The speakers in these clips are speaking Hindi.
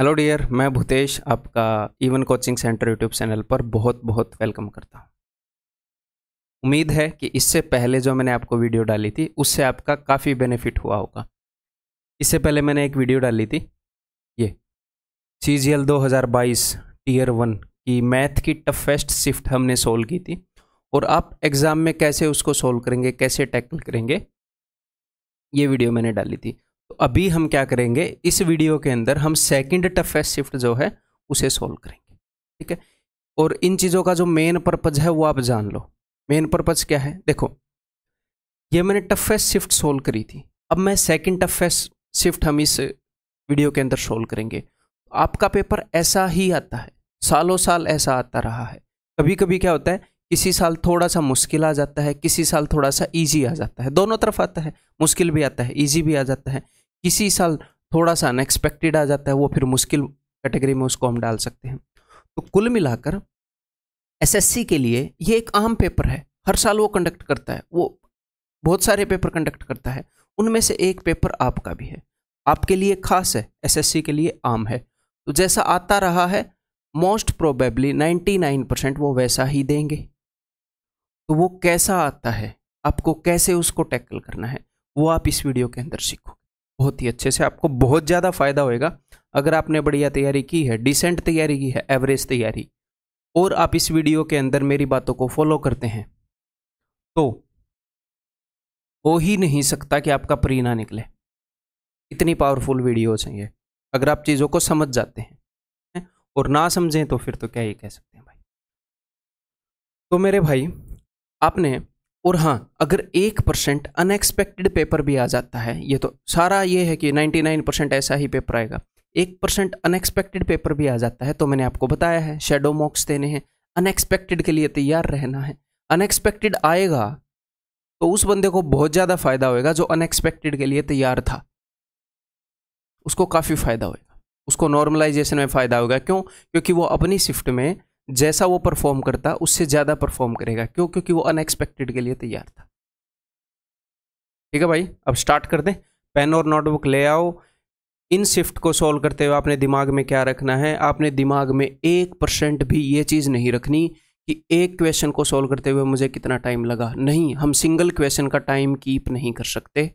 हेलो डियर मैं भूतेश आपका even coaching centre YouTube channel पर बहुत बहुत वेलकम करता हूँ उम्मीद है कि इससे पहले जो मैंने आपको वीडियो डाली थी उससे आपका काफ़ी बेनिफिट हुआ होगा इससे पहले मैंने एक वीडियो डाली थी ये सी जी एल दो हज़ार बाईस टीयर वन की मैथ की टफेस्ट शिफ्ट हमने सोल्व की थी और आप एग्ज़ाम में कैसे उसको सोल्व करेंगे कैसे टैकल करेंगे ये वीडियो मैंने डाली थी तो अभी हम क्या करेंगे इस वीडियो के अंदर हम सेकंड टफेस्ट शिफ्ट जो है उसे सोल्व करेंगे ठीक है और इन चीज़ों का जो मेन पर्पज है वो आप जान लो मेन पर्पज क्या है देखो ये मैंने टफेस्ट शिफ्ट सोल्व करी थी अब मैं सेकंड टफेस्ट शिफ्ट हम इस वीडियो के अंदर सोल्व करेंगे आपका पेपर ऐसा ही आता है सालों साल ऐसा आता रहा है कभी कभी क्या होता है किसी साल थोड़ा सा मुश्किल आ जाता है किसी साल थोड़ा सा ईजी आ जाता है दोनों तरफ आता है मुश्किल भी आता है ईजी भी आ जाता है किसी साल थोड़ा सा अनएक्सपेक्टेड आ जाता है वो फिर मुश्किल कैटेगरी में उसको हम डाल सकते हैं तो कुल मिलाकर एसएससी के लिए ये एक आम पेपर है हर साल वो कंडक्ट करता है वो बहुत सारे पेपर कंडक्ट करता है उनमें से एक पेपर आपका भी है आपके लिए खास है एसएससी के लिए आम है तो जैसा आता रहा है मोस्ट प्रोबेबली 99 परसेंट वो वैसा ही देंगे तो वो कैसा आता है आपको कैसे उसको टैकल करना है वो आप इस वीडियो के अंदर सीखो बहुत ही अच्छे से आपको बहुत ज़्यादा फ़ायदा होएगा अगर आपने बढ़िया तैयारी की है डिसेंट तैयारी की है एवरेज तैयारी और आप इस वीडियो के अंदर मेरी बातों को फॉलो करते हैं तो हो ही नहीं सकता कि आपका प्री ना निकले इतनी पावरफुल वीडियोज़ हैं ये अगर आप चीज़ों को समझ जाते हैं और ना समझें तो फिर तो क्या ये कह सकते हैं भाई तो मेरे भाई आपने और हाँ अगर एक परसेंट अनएक्सपेक्टेड पेपर भी आ जाता है ये तो सारा ये है कि नाइन परसेंट ऐसा ही पेपर आएगा एक परसेंट अनएक्सपेक्टेड पेपर भी आ जाता है तो मैंने आपको बताया है शेडो मॉक्स देने हैं अनएक्सपेक्टेड के लिए तैयार रहना है अनएक्सपेक्टेड आएगा तो उस बंदे को बहुत ज़्यादा फायदा होएगा जो अनएक्सपेक्टेड के लिए तैयार था उसको काफ़ी फायदा होएगा उसको नॉर्मलाइजेशन में फ़ायदा होगा क्यों क्योंकि वो अपनी शिफ्ट में जैसा वो परफॉर्म करता उससे ज़्यादा परफॉर्म करेगा क्यों क्योंकि वो अनएक्सपेक्टेड के लिए तैयार था ठीक है भाई अब स्टार्ट कर दें पेन और नोटबुक ले आओ इन शिफ्ट को सॉल्व करते हुए आपने दिमाग में क्या रखना है आपने दिमाग में एक परसेंट भी ये चीज़ नहीं रखनी कि एक क्वेश्चन को सॉल्व करते हुए मुझे कितना टाइम लगा नहीं हम सिंगल क्वेश्चन का टाइम कीप नहीं कर सकते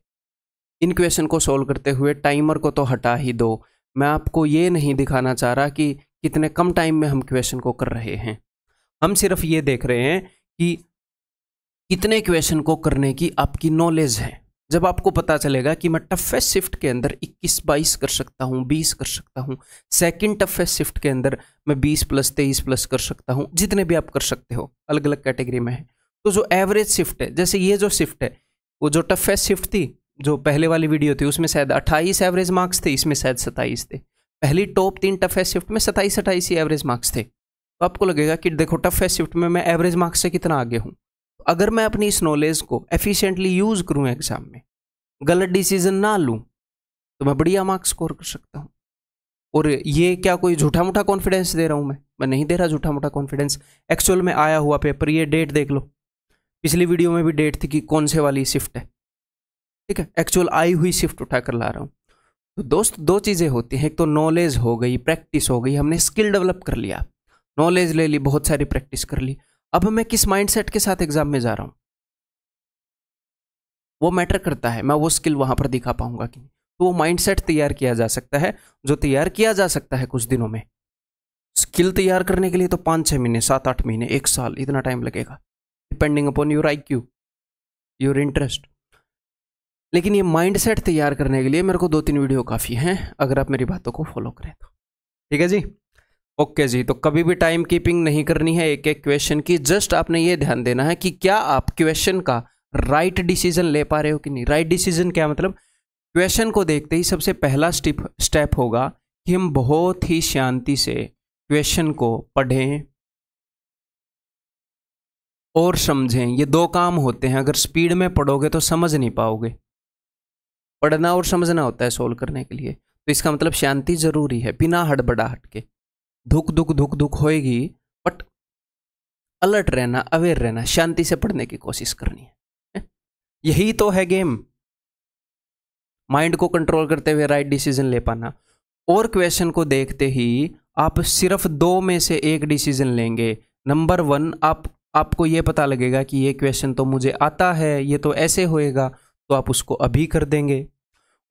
इन क्वेश्चन को सॉल्व करते हुए टाइमर को तो हटा ही दो मैं आपको ये नहीं दिखाना चाह रहा कि कितने कम टाइम में हम क्वेश्चन को कर रहे हैं हम सिर्फ ये देख रहे हैं कि कितने क्वेश्चन को करने की आपकी नॉलेज है जब आपको पता चलेगा कि मैं टफेस्ट शिफ्ट के अंदर 21 बाईस कर सकता हूँ 20 कर सकता हूँ सेकंड टफेस्ट शिफ्ट के अंदर मैं 20 प्लस 23 प्लस कर सकता हूँ जितने भी आप कर सकते हो अलग अलग कैटेगरी में है तो जो एवरेज शिफ्ट है जैसे ये जो शिफ्ट है वो जो टफेस्ट शिफ्ट थी जो पहले वाली वीडियो थी उसमें शायद अट्ठाईस एवरेज मार्क्स थे इसमें शायद सत्ताईस थे पहली टॉप तीन टफेस्ट शिफ्ट में सताईस अट्ठाईस ही एवरेज मार्क्स थे तो आपको लगेगा कि देखो टफेस्ट शिफ्ट में मैं एवरेज मार्क्स से कितना आगे हूँ तो अगर मैं अपनी इस नॉलेज को एफिशिएंटली यूज़ करूँ एग्ज़ाम में गलत डिसीज़न ना लूँ तो मैं बढ़िया मार्क्स स्कोर कर सकता हूँ और ये क्या कोई झूठा मूठा कॉन्फिडेंस दे रहा हूँ मैं मैं नहीं दे रहा झूठा मूठा कॉन्फिडेंस एक्चुअल में आया हुआ पेपर ये डेट देख लो पिछली वीडियो में भी डेट थी कि कौन से वाली शिफ्ट है ठीक है एक्चुअल आई हुई शिफ्ट उठा कर ला रहा हूँ तो दोस्त दो चीज़ें होती हैं एक तो नॉलेज हो गई प्रैक्टिस हो गई हमने स्किल डेवलप कर लिया नॉलेज ले ली बहुत सारी प्रैक्टिस कर ली अब मैं किस माइंडसेट के साथ एग्जाम में जा रहा हूँ वो मैटर करता है मैं वो स्किल वहाँ पर दिखा पाऊंगा कि तो वो माइंडसेट तैयार किया जा सकता है जो तैयार किया जा सकता है कुछ दिनों में स्किल तैयार करने के लिए तो पाँच छः महीने सात आठ महीने एक साल इतना टाइम लगेगा depending upon your I Q your interest लेकिन ये माइंडसेट तैयार करने के लिए मेरे को दो तीन वीडियो काफ़ी हैं अगर आप मेरी बातों को फॉलो करें तो ठीक है जी ओके जी तो कभी भी टाइम कीपिंग नहीं करनी है एक एक क्वेश्चन की जस्ट आपने ये ध्यान देना है कि क्या आप क्वेश्चन का राइट right डिसीजन ले पा रहे हो कि नहीं राइट right डिसीजन क्या मतलब क्वेश्चन को देखते ही सबसे पहला स्टेप स्टेप होगा कि हम बहुत ही शांति से क्वेश्चन को पढ़ें और समझें ये दो काम होते हैं अगर स्पीड में पढ़ोगे तो समझ नहीं पाओगे पढ़ना और समझना होता है सोल्व करने के लिए तो इसका मतलब शांति जरूरी है बिना हड़बड़ाहट के धुक धुक धुक धुक होएगी बट अलर्ट रहना अवेयर रहना शांति से पढ़ने की कोशिश करनी है यही तो है गेम माइंड को कंट्रोल करते हुए राइट डिसीजन ले पाना और क्वेश्चन को देखते ही आप सिर्फ दो में से एक डिसीजन लेंगे नंबर वन आप आपको ये पता लगेगा कि ये क्वेश्चन तो मुझे आता है ये तो ऐसे होएगा तो आप उसको अभी कर देंगे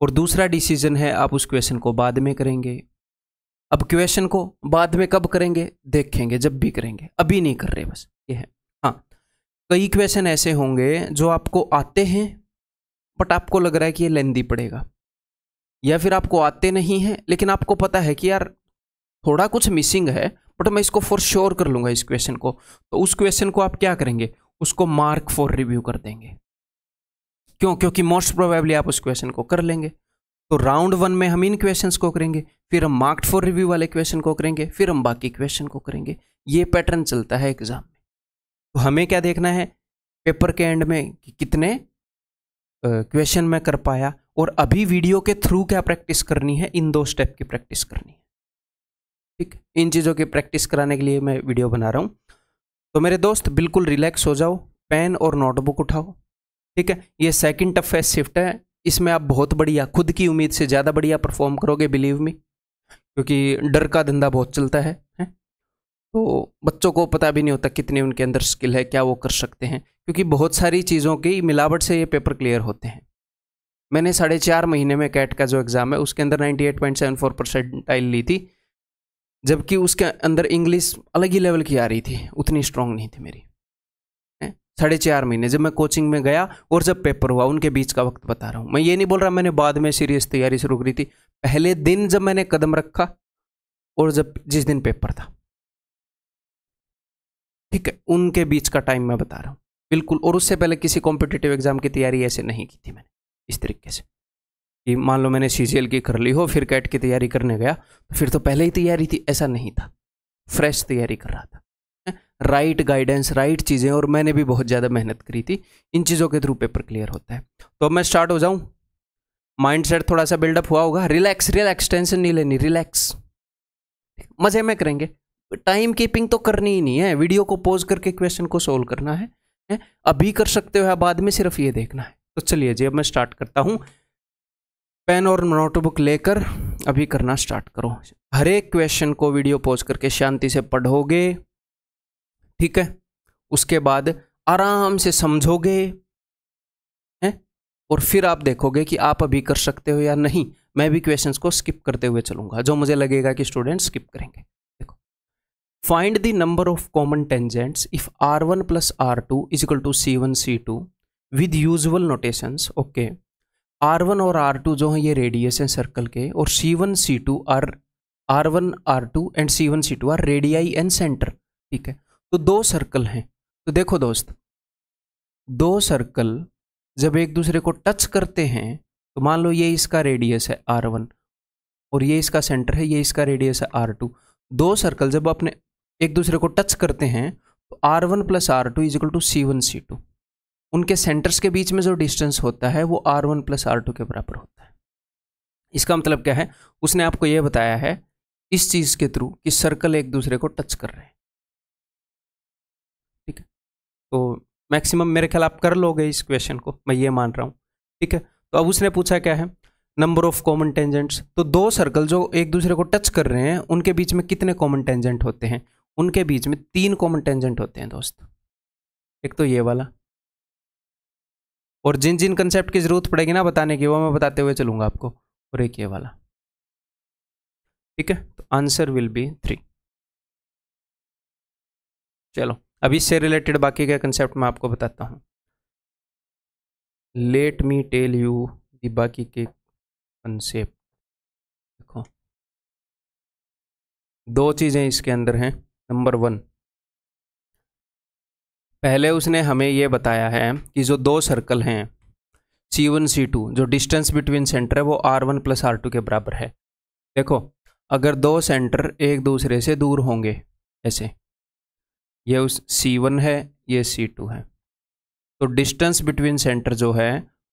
और दूसरा डिसीजन है आप उस क्वेश्चन को बाद में करेंगे अब क्वेश्चन को बाद में कब करेंगे देखेंगे जब भी करेंगे अभी नहीं कर रहे बस ये है हाँ कई क्वेश्चन ऐसे होंगे जो आपको आते हैं बट आपको लग रहा है कि ये लेंदी पड़ेगा या फिर आपको आते नहीं हैं लेकिन आपको पता है कि यार थोड़ा कुछ मिसिंग है बट मैं इसको फॉर श्योर कर लूँगा इस क्वेश्चन को तो उस क्वेश्चन को आप क्या करेंगे उसको मार्क फॉर रिव्यू कर देंगे क्यों क्योंकि मोस्ट प्रोबेबली आप उस क्वेश्चन को कर लेंगे तो राउंड वन में हम इन क्वेश्चन को करेंगे फिर हम मार्क्ड फॉर रिव्यू वाले क्वेश्चन को करेंगे फिर हम बाकी क्वेश्चन को करेंगे ये पैटर्न चलता है एग्जाम में तो हमें क्या देखना है पेपर के एंड में कि कितने क्वेश्चन मैं कर पाया और अभी वीडियो के थ्रू क्या प्रैक्टिस करनी है इन दो स्टेप की प्रैक्टिस करनी है ठीक इन चीज़ों की प्रैक्टिस कराने के लिए मैं वीडियो बना रहा हूँ तो मेरे दोस्त बिल्कुल रिलैक्स हो जाओ पेन और नोटबुक उठाओ ठीक है ये सेकंड टफेस्ट शिफ्ट है इसमें आप बहुत बढ़िया खुद की उम्मीद से ज़्यादा बढ़िया परफॉर्म करोगे बिलीव मी क्योंकि डर का धंधा बहुत चलता है, है तो बच्चों को पता भी नहीं होता कितने उनके अंदर स्किल है क्या वो कर सकते हैं क्योंकि बहुत सारी चीज़ों की मिलावट से ये पेपर क्लियर होते हैं मैंने साढ़े चार महीने में कैट का जो एग्ज़ाम है उसके अंदर 98.74 परसेंटाइल ली थी जबकि उसके अंदर इंग्लिश अलग ही लेवल की आ रही थी उतनी स्ट्रांग नहीं थी मेरी साढ़े चार महीने जब मैं कोचिंग में गया और जब पेपर हुआ उनके बीच का वक्त बता रहा हूँ मैं ये नहीं बोल रहा मैंने बाद में सीरियस तैयारी शुरू करी थी पहले दिन जब मैंने कदम रखा और जब जिस दिन पेपर था ठीक है उनके बीच का टाइम मैं बता रहा हूँ बिल्कुल और उससे पहले किसी कॉम्पिटेटिव एग्जाम की तैयारी ऐसे नहीं की थी मैंने इस तरीके से कि मान लो मैंने सी की कर ली हो फिर कैट की तैयारी करने गया तो फिर तो पहले ही तैयारी थी ऐसा नहीं था फ्रेश तैयारी कर रहा था राइट गाइडेंस राइट चीज़ें और मैंने भी बहुत ज़्यादा मेहनत करी थी इन चीज़ों के थ्रू पेपर क्लियर होता है तो अब मैं स्टार्ट हो जाऊँ माइंड सेट थोड़ा सा बिल्डअप हुआ होगा रिलैक्स रिलैक्स टेंशन नहीं लेनी रिलैक्स मज़े में करेंगे टाइम कीपिंग तो करनी ही नहीं है वीडियो को पॉज करके क्वेश्चन को सोल्व करना है, है अभी कर सकते हो बाद में सिर्फ ये देखना है तो चलिए जी अब मैं स्टार्ट करता हूँ पेन और नोटबुक लेकर अभी करना स्टार्ट करो हर एक क्वेश्चन को वीडियो पॉज करके शांति से पढ़ोगे ठीक है उसके बाद आराम से समझोगे हैं और फिर आप देखोगे कि आप अभी कर सकते हो या नहीं मैं भी क्वेश्चंस को स्किप करते हुए चलूंगा जो मुझे लगेगा कि स्टूडेंट स्किप करेंगे देखो find the number of common tangents if R one plus R two is equal to C one C two with usual notations okay R one और आर टू जो है ये रेडियस हैं सर्कल के और C one C two are R one R two and C one C two are radii and centre ठीक है तो दो सर्कल हैं तो देखो दोस्त दो सर्कल जब एक दूसरे को टच करते हैं तो मान लो ये इसका रेडियस है आर वन और ये इसका सेंटर है ये इसका रेडियस है आर टू दो सर्कल जब अपने एक दूसरे को टच करते हैं तो R one plus R two is equal to C one C two उनके सेंटर्स के बीच में जो डिस्टेंस होता है वो R one plus R two के बराबर होता है इसका मतलब क्या है उसने आपको ये बताया है इस चीज़ के थ्रू कि सर्कल एक दूसरे को टच कर रहे हैं तो मैक्सिमम मेरे ख्याल आप कर लोगे इस क्वेश्चन को मैं ये मान रहा हूँ ठीक है तो अब उसने पूछा क्या है नंबर ऑफ कॉमन टेंजेंट्स तो दो सर्कल जो एक दूसरे को टच कर रहे हैं उनके बीच में कितने कॉमन टेंजेंट होते हैं उनके बीच में तीन कॉमन टेंजेंट होते हैं दोस्त एक तो ये वाला और जिन जिन कंसेप्ट की ज़रूरत पड़ेगी ना बताने की वो मैं बताते हुए चलूंगा आपको और एक ये वाला ठीक है तो आंसर विल बी थ्री चलो अब इससे रिलेटेड बाकी का कंसेप्ट मैं आपको बताता हूँ let me tell you the बाकी के कंसेप्ट देखो दो चीज़ें इसके अंदर हैं नंबर वन पहले उसने हमें ये बताया है कि जो दो सर्कल हैं सी वन सी टू जो डिस्टेंस बिटवीन सेंटर है वो R one plus R two के बराबर है देखो अगर दो सेंटर एक दूसरे से दूर होंगे ऐसे ये उस सी वन है ये सी टू है तो डिस्टेंस बिटवीन सेंटर जो है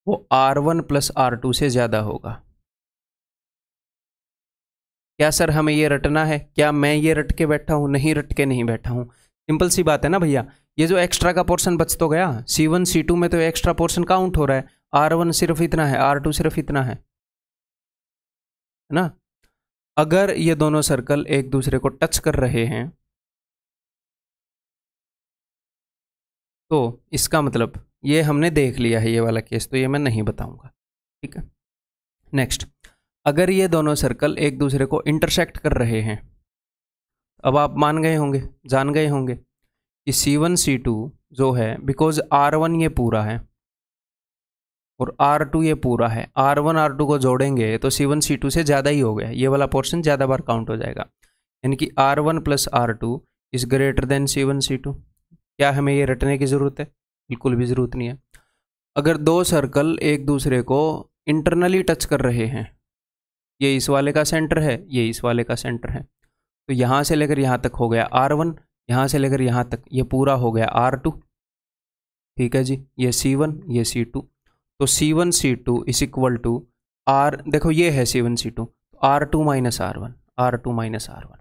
वो R one plus R two से ज़्यादा होगा क्या सर हमें ये रटना है क्या मैं ये रट के बैठा हूँ नहीं रट के नहीं बैठा हूँ सिंपल सी बात है ना भैया ये जो एक्स्ट्रा का पोर्शन बच तो गया सी वन सी टू में तो एक्स्ट्रा पोर्शन काउंट हो रहा है आर वन सिर्फ इतना है आर टू सिर्फ इतना है ना अगर ये दोनों सर्कल एक दूसरे को टच कर रहे हैं तो इसका मतलब ये हमने देख लिया है ये वाला केस तो ये मैं नहीं बताऊंगा ठीक है नेक्स्ट अगर ये दोनों सर्कल एक दूसरे को इंटरसेक्ट कर रहे हैं अब आप मान गए होंगे जान गए होंगे कि सी वन सी टू जो है बिकॉज आर वन ये पूरा है और आर टू ये पूरा है आर वन आर टू को जोड़ेंगे तो सी वन सी टू से ज़्यादा ही हो गया ये वाला पोर्शन ज़्यादा बार काउंट हो जाएगा यानी कि R one plus R two is greater than C one C two क्या हमें ये रटने की ज़रूरत है बिल्कुल भी ज़रूरत नहीं है अगर दो सर्कल एक दूसरे को इंटरनली टच कर रहे हैं ये इस वाले का सेंटर है ये इस वाले का सेंटर है तो यहाँ से लेकर यहाँ तक हो गया आर वन यहाँ से लेकर यहाँ तक ये पूरा हो गया आर टू ठीक है जी ये सी वन ये सी टू तो C one C two is equal to R देखो ये है C one C two R two minus R one R two minus R one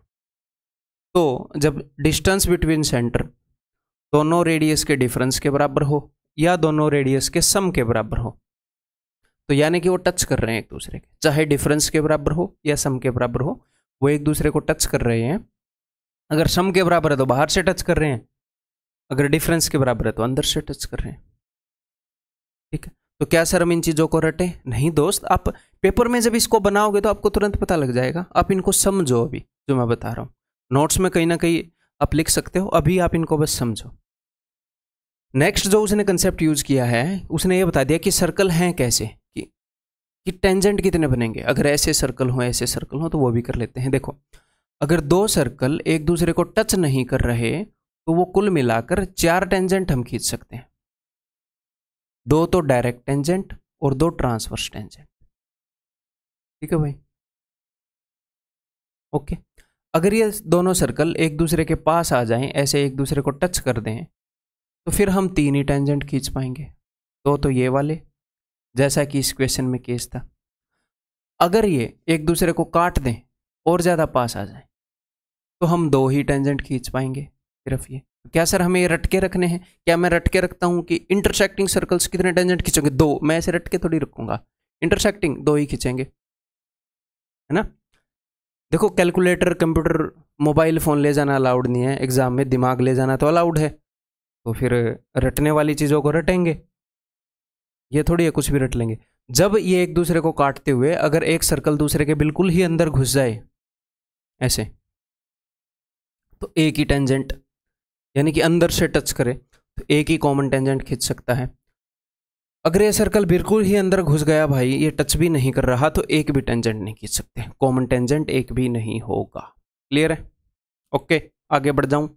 तो जब डिस्टेंस बिटवीन सेंटर दोनों रेडियस के डिफरेंस के बराबर हो या दोनों रेडियस के सम के बराबर हो तो यानी कि वो टच कर रहे हैं एक दूसरे के चाहे डिफरेंस के बराबर हो या सम के बराबर हो वो एक दूसरे को टच कर रहे हैं अगर सम के बराबर है तो बाहर से टच कर रहे हैं अगर डिफरेंस के बराबर है तो अंदर से टच कर रहे हैं ठीक है तो क्या सर हम इन चीज़ों को रटें नहीं दोस्त आप पेपर में जब इसको बनाओगे तो आपको तुरंत पता लग जाएगा आप इनको समझो अभी जो मैं बता रहा हूँ नोट्स में कहीं ना कहीं आप लिख सकते हो अभी आप इनको बस समझो नेक्स्ट जो उसने कंसेप्ट यूज़ किया है उसने ये बता दिया कि सर्कल हैं कैसे कि कि टेंजेंट कितने बनेंगे अगर ऐसे सर्कल हों ऐसे सर्कल हों तो वो भी कर लेते हैं देखो अगर दो सर्कल एक दूसरे को टच नहीं कर रहे तो वो कुल मिलाकर चार टेंजेंट हम खींच सकते हैं दो तो डायरेक्ट टेंजेंट और दो ट्रांसवर्स टेंजेंट ठीक है भाई ओके अगर ये दोनों सर्कल एक दूसरे के पास आ जाएं ऐसे एक दूसरे को टच कर दें तो फिर हम तीन ही टेंजेंट खींच पाएंगे दो तो ये वाले जैसा कि इस क्वेश्चन में केस था अगर ये एक दूसरे को काट दें और ज़्यादा पास आ जाए तो हम दो ही टेंजेंट खींच पाएंगे सिर्फ ये तो क्या सर हमें ये रटके रखने हैं क्या मैं रटके रखता हूँ कि इंटरसेक्टिंग सर्कल्स कितने टेंजेंट खींचोगे दो मैं ऐसे रटके थोड़ी रखूँगा इंटरसेक्टिंग दो ही खींचेंगे है ना देखो कैलकुलेटर कंप्यूटर मोबाइल फ़ोन ले जाना अलाउड नहीं है एग्ज़ाम में दिमाग ले जाना तो अलाउड है तो फिर रटने वाली चीज़ों को रटेंगे ये थोड़ी है कुछ भी रट लेंगे जब ये एक दूसरे को काटते हुए अगर एक सर्कल दूसरे के बिल्कुल ही अंदर घुस जाए ऐसे तो एक ही टेंजेंट यानी कि अंदर से टच करे तो एक ही कॉमन टेंजेंट खींच सकता है अगर ये सर्कल बिल्कुल ही अंदर घुस गया भाई ये टच भी नहीं कर रहा तो एक भी टेंजेंट नहीं खींच सकते कॉमन टेंजेंट एक भी नहीं होगा क्लियर है ओके आगे बढ़ जाऊं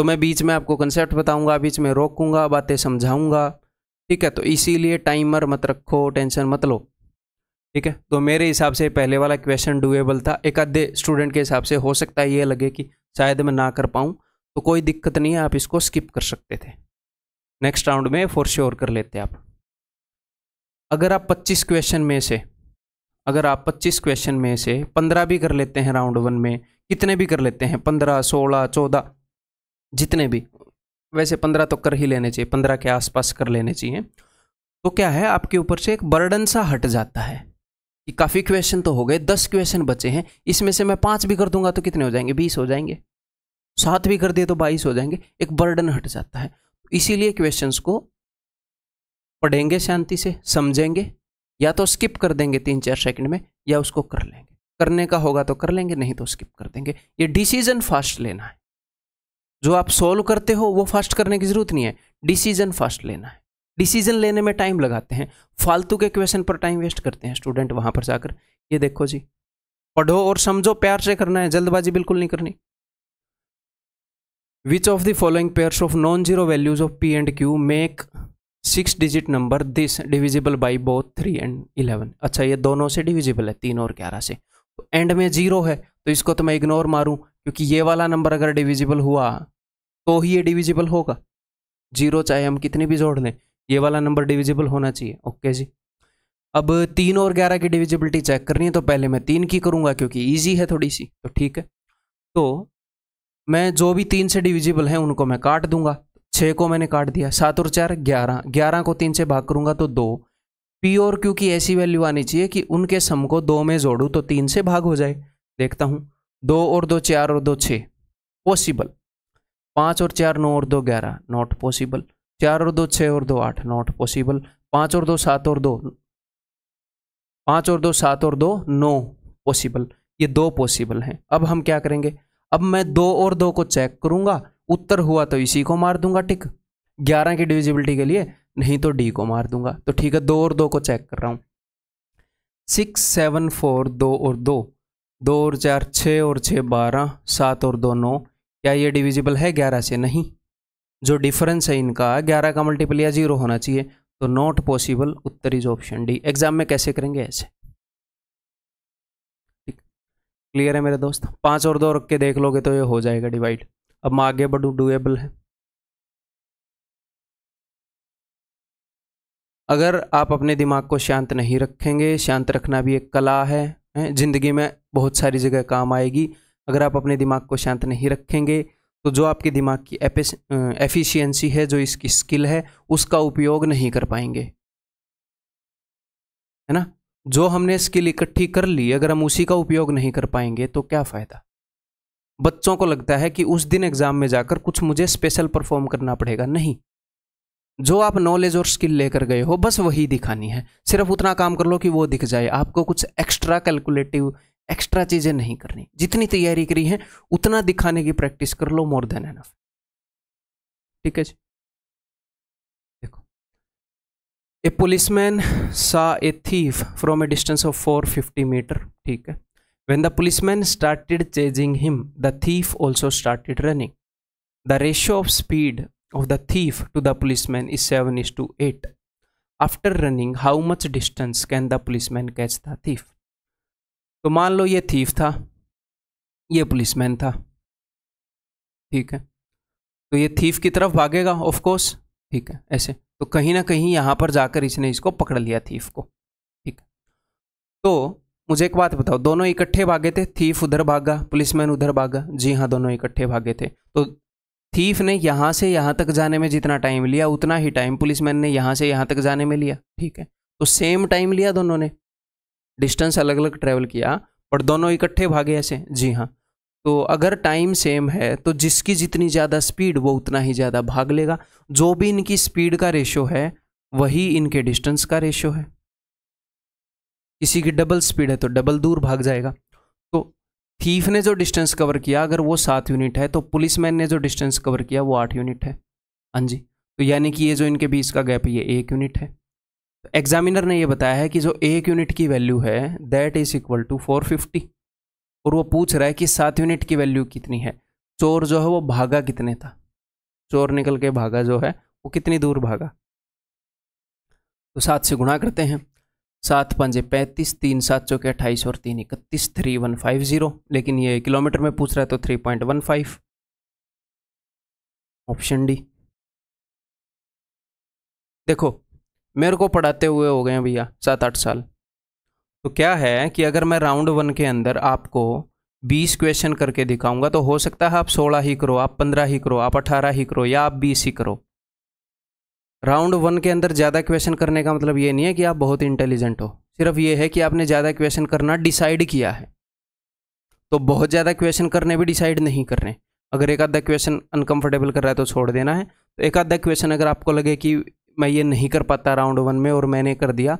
तो मैं बीच में आपको कंसेप्ट बताऊंगा बीच में रोकूंगा बातें समझाऊंगा ठीक है तो इसीलिए टाइमर मत रखो टेंशन मत लो ठीक है तो मेरे हिसाब से पहले वाला क्वेश्चन डुएबल था एक आधे स्टूडेंट के हिसाब से हो सकता है ये लगे कि शायद मैं ना कर पाऊँ तो कोई दिक्कत नहीं है आप इसको स्किप कर सकते थे नेक्स्ट राउंड में फोर श्योर कर लेते आप अगर आप 25 क्वेश्चन में से अगर आप 25 क्वेश्चन में से 15 भी कर लेते हैं राउंड वन में कितने भी कर लेते हैं 15, 16, 14 जितने भी वैसे पंद्रह तो कर ही लेने चाहिए पंद्रह के आसपास कर लेने चाहिए तो क्या है आपके ऊपर से एक बर्डन सा हट जाता है कि काफ़ी क्वेश्चन तो हो गए दस क्वेश्चन बचे हैं इसमें से मैं पाँच भी कर दूंगा तो कितने हो जाएंगे बीस हो जाएंगे सात भी कर दिए तो बाईस हो जाएंगे एक बर्डन हट जाता है इसीलिए क्वेश्चंस को पढ़ेंगे शांति से समझेंगे या तो स्किप कर देंगे तीन चार सेकंड में या उसको कर लेंगे करने का होगा तो कर लेंगे नहीं तो स्किप कर देंगे ये डिसीजन फास्ट लेना है जो आप सोल्व करते हो वो फास्ट करने की ज़रूरत नहीं है डिसीजन फास्ट लेना है डिसीजन लेने में टाइम लगाते हैं फालतू के क्वेश्चन पर टाइम वेस्ट करते हैं स्टूडेंट वहां पर जाकर ये देखो जी पढ़ो और समझो प्यार से करना है जल्दबाजी बिल्कुल नहीं करनी which of the following pairs of non zero values of P and Q make six digit number this divisible by both three and eleven अच्छा ये दोनों से डिविजिबल है तीन और ग्यारह से तो एंड में जीरो है तो इसको तो मैं इग्नोर मारूं क्योंकि ये वाला नंबर अगर डिविजिबल हुआ तो ही ये डिविजिबल होगा जीरो चाहे हम कितनी भी जोड़ लें ये वाला नंबर डिविजिबल होना चाहिए ओके जी अब तीन और ग्यारह की डिविजिबिलिटी चेक करनी है तो पहले मैं तीन की करूँगा क्योंकि ईजी है थोड़ी सी तो ठीक है तो मैं जो भी तीन से डिविजिबल हैं उनको मैं काट दूंगा छः को मैंने काट दिया सात और चार ग्यारह ग्यारह को तीन से भाग करूंगा तो दो पी और क्यू की ऐसी वैल्यू आनी चाहिए कि उनके सम को दो में जोड़ूँ तो तीन से भाग हो जाए देखता हूँ दो और दो चार और दो छः पॉसिबल पाँच और चार नौ और दो ग्यारह नॉट पॉसिबल चार और दो छः और दो आठ नॉट पॉसिबल पाँच और दो सात और दो पाँच और दो सात और दो नौ पॉसिबल ये दो पॉसिबल हैं अब हम क्या करेंगे अब मैं दो और दो को चेक करूंगा उत्तर हुआ तो इसी को मार दूंगा टिक ग्यारह की डिविजिबिलिटी के लिए नहीं तो डी को मार दूंगा तो ठीक है दो और दो को चेक कर रहा हूँ सिक्स सेवन फोर दो और दो दो और चार छः और छः बारह सात और दो नौ क्या ये डिविजिबल है ग्यारह से नहीं जो डिफरेंस है इनका ग्यारह का मल्टीपल या जीरो होना चाहिए तो नॉट पॉसिबल उत्तर इज ऑप्शन डी एग्जाम में कैसे करेंगे ऐसे ठीक क्लियर है मेरे दोस्त पाँच और दो रख के देख लोगे तो ये हो जाएगा डिवाइड अब मैं आगे बढ़ू डुएबल है अगर आप अपने दिमाग को शांत नहीं रखेंगे शांत रखना भी एक कला है ज़िंदगी में बहुत सारी जगह काम आएगी अगर आप अपने दिमाग को शांत नहीं रखेंगे तो जो आपके दिमाग की एफिशिएंसी है जो इसकी स्किल है उसका उपयोग नहीं कर पाएंगे है ना जो हमने स्किल इकट्ठी कर ली अगर हम उसी का उपयोग नहीं कर पाएंगे तो क्या फ़ायदा बच्चों को लगता है कि उस दिन एग्ज़ाम में जाकर कुछ मुझे स्पेशल परफॉर्म करना पड़ेगा नहीं जो आप नॉलेज और स्किल लेकर गए हो बस वही दिखानी है सिर्फ उतना काम कर लो कि वो दिख जाए आपको कुछ एक्स्ट्रा कैलकुलेटिव एक्स्ट्रा चीज़ें नहीं करनी जितनी तैयारी करी है उतना दिखाने की प्रैक्टिस कर लो मोर देन एनफ ठीक है जी देखो a policeman saw a thief from a distance of four fifty metre ठीक है when the policeman started chasing him the thief also started running the ratio of speed of the thief to the policeman is 7 is to 8. After running, how much distance can the policeman catch the thief? तो मान लो ये थीफ था ये पुलिसमैन था ठीक है तो ये थीफ की तरफ भागेगा ऑफ कोर्स ठीक है ऐसे तो कहीं ना कहीं यहाँ पर जाकर इसने इसको पकड़ लिया थीफ को ठीक है तो मुझे एक बात बताओ दोनों इकट्ठे भागे थे थीफ उधर भागा पुलिसमैन उधर भागा जी हाँ दोनों इकट्ठे भागे थे तो थीफ ने यहाँ से यहाँ तक जाने में जितना टाइम लिया उतना ही टाइम पुलिसमैन ने यहाँ से यहाँ तक जाने में लिया ठीक है तो सेम टाइम लिया दोनों ने डिस्टेंस अलग अलग ट्रैवल किया और दोनों इकट्ठे भागे ऐसे जी हाँ तो अगर टाइम सेम है तो जिसकी जितनी ज़्यादा स्पीड वो उतना ही ज़्यादा भाग लेगा जो भी इनकी स्पीड का रेशो है वही इनके डिस्टेंस का रेशो है किसी की डबल स्पीड है तो डबल दूर भाग जाएगा थीफ ने जो डिस्टेंस कवर किया अगर वो सात यूनिट है तो पुलिसमैन ने जो डिस्टेंस कवर किया वो आठ यूनिट है हाँ जी तो यानी कि ये जो इनके बीच का गैप है ये एक यूनिट है एग्जामिनर ने ये बताया है कि जो एक यूनिट की वैल्यू है that is equal to four fifty और वो पूछ रहा है कि सात यूनिट की वैल्यू कितनी है चोर जो है वो भागा कितने था चोर निकल के भागा जो है वो कितनी दूर भागा तो सात से गुणा करते हैं सात पंजे पैंतीस तीन सात चौके अट्ठाईस और तीन इकतीस थ्री वन फाइव ज़ीरो लेकिन ये किलोमीटर में पूछ रहा है तो three point one five option D देखो मेरे को पढ़ाते हुए हो गए भैया सात आठ साल तो क्या है कि अगर मैं राउंड वन के अंदर आपको बीस क्वेश्चन करके दिखाऊंगा तो हो सकता है आप सोलह ही करो आप पंद्रह ही करो आप अठारह ही करो या आप बीस ही करो राउंड वन के अंदर ज़्यादा क्वेश्चन करने का मतलब ये नहीं है कि आप बहुत इंटेलिजेंट हो सिर्फ ये है कि आपने ज़्यादा क्वेश्चन करना डिसाइड किया है तो बहुत ज़्यादा क्वेश्चन करने भी डिसाइड नहीं करने अगर एक आधा क्वेश्चन अनकंफर्टेबल कर रहा है तो छोड़ देना है तो एक आधा क्वेश्चन अगर आपको लगे कि मैं ये नहीं कर पाता राउंड वन में और मैंने कर दिया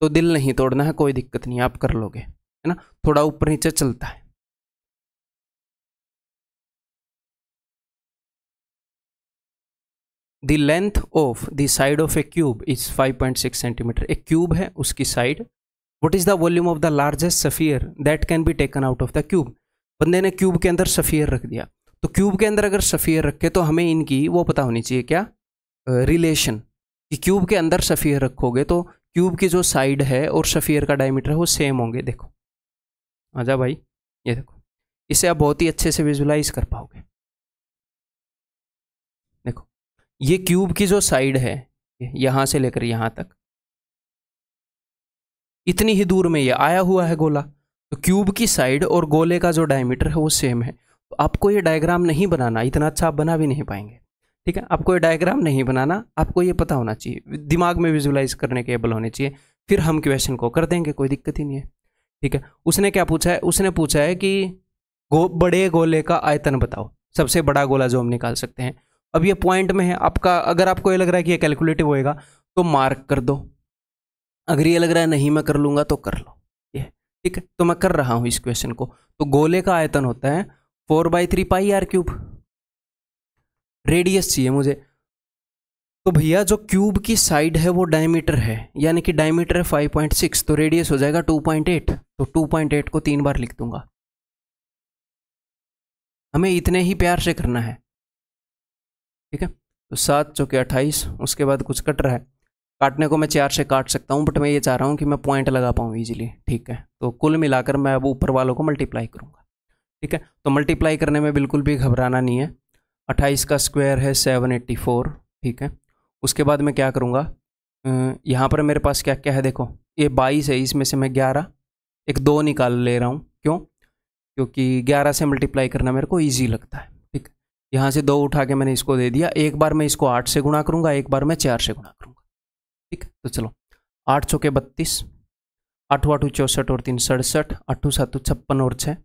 तो दिल नहीं तोड़ना है कोई दिक्कत नहीं आप कर लोगे है ना थोड़ा ऊपर नीचे चलता है the length of the side of a cube is 5.6 centimetre एक क्यूब है उसकी side what is the volume of the largest sphere that can be taken out of the cube बंदे ने क्यूब के अंदर सफ़ियर रख दिया तो क्यूब के अंदर अगर सफ़ियर रखे तो हमें इनकी वो पता होनी चाहिए क्या रिलेशन uh, कि क्यूब के अंदर सफ़ियर रखोगे तो क्यूब की जो साइड है और सफ़ियर का डायमीटर है वो सेम होंगे देखो आजा भाई ये देखो इसे आप बहुत ही अच्छे से विजुलाइज कर पाओगे ये क्यूब की जो साइड है यहाँ से लेकर यहाँ तक इतनी ही दूर में ये आया हुआ है गोला तो क्यूब की साइड और गोले का जो डायमीटर है वो सेम है तो आपको ये डायग्राम नहीं बनाना इतना अच्छा आप बना भी नहीं पाएंगे ठीक है आपको ये डायग्राम नहीं बनाना आपको ये पता होना चाहिए दिमाग में विजुलाइज करने के एबल होने चाहिए फिर हम क्वेश्चन को कर देंगे कोई दिक्कत ही नहीं है ठीक है उसने क्या पूछा है उसने पूछा है कि गो बड़े गोले का आयतन बताओ सबसे बड़ा गोला जो हम निकाल सकते हैं अब ये पॉइंट में है आपका अगर आपको ये लग रहा है कि ये कैलकुलेटिव होएगा तो मार्क कर दो अगर ये लग रहा है नहीं मैं कर लूँगा तो कर लो ये ठीक है तो मैं कर रहा हूँ इस क्वेश्चन को तो गोले का आयतन होता है four by three pi R cube radius चाहिए मुझे तो भैया जो क्यूब की साइड है वो डायमीटर है यानी कि डायमीटर है फाइव पॉइंट सिक्स तो रेडियस हो जाएगा टू पॉइंट एट तो टू पॉइंट एट को तीन बार लिख दूंगा हमें इतने ही प्यार से करना है ठीक है तो सात चौके अट्ठाईस उसके बाद कुछ कट रहा है काटने को मैं चार से काट सकता हूँ बट मैं ये चाह रहा हूँ कि मैं पॉइंट लगा पाऊँ ईजिली ठीक है तो कुल मिलाकर मैं अब ऊपर वालों को मल्टीप्लाई करूँगा ठीक है तो मल्टीप्लाई करने में बिल्कुल भी घबराना नहीं है अट्ठाईस का स्क्वायर है सेवन एट्टी फोर ठीक है उसके बाद मैं क्या करूँगा यहाँ पर मेरे पास क्या क्या है देखो ये बाईस है इसमें से मैं ग्यारह एक दो निकाल ले रहा हूँ क्यों क्योंकि ग्यारह से मल्टीप्लाई करना मेरे को ईजी लगता है यहाँ से दो उठा के मैंने इसको दे दिया एक बार मैं इसको आठ से गुणा करूँगा एक बार मैं चार से गुणा करूँगा ठीक है तो चलो आठ सौ के बत्तीस आठ आठ चौंसठ और तीन सड़सठ आठ सातु छप्पन और छः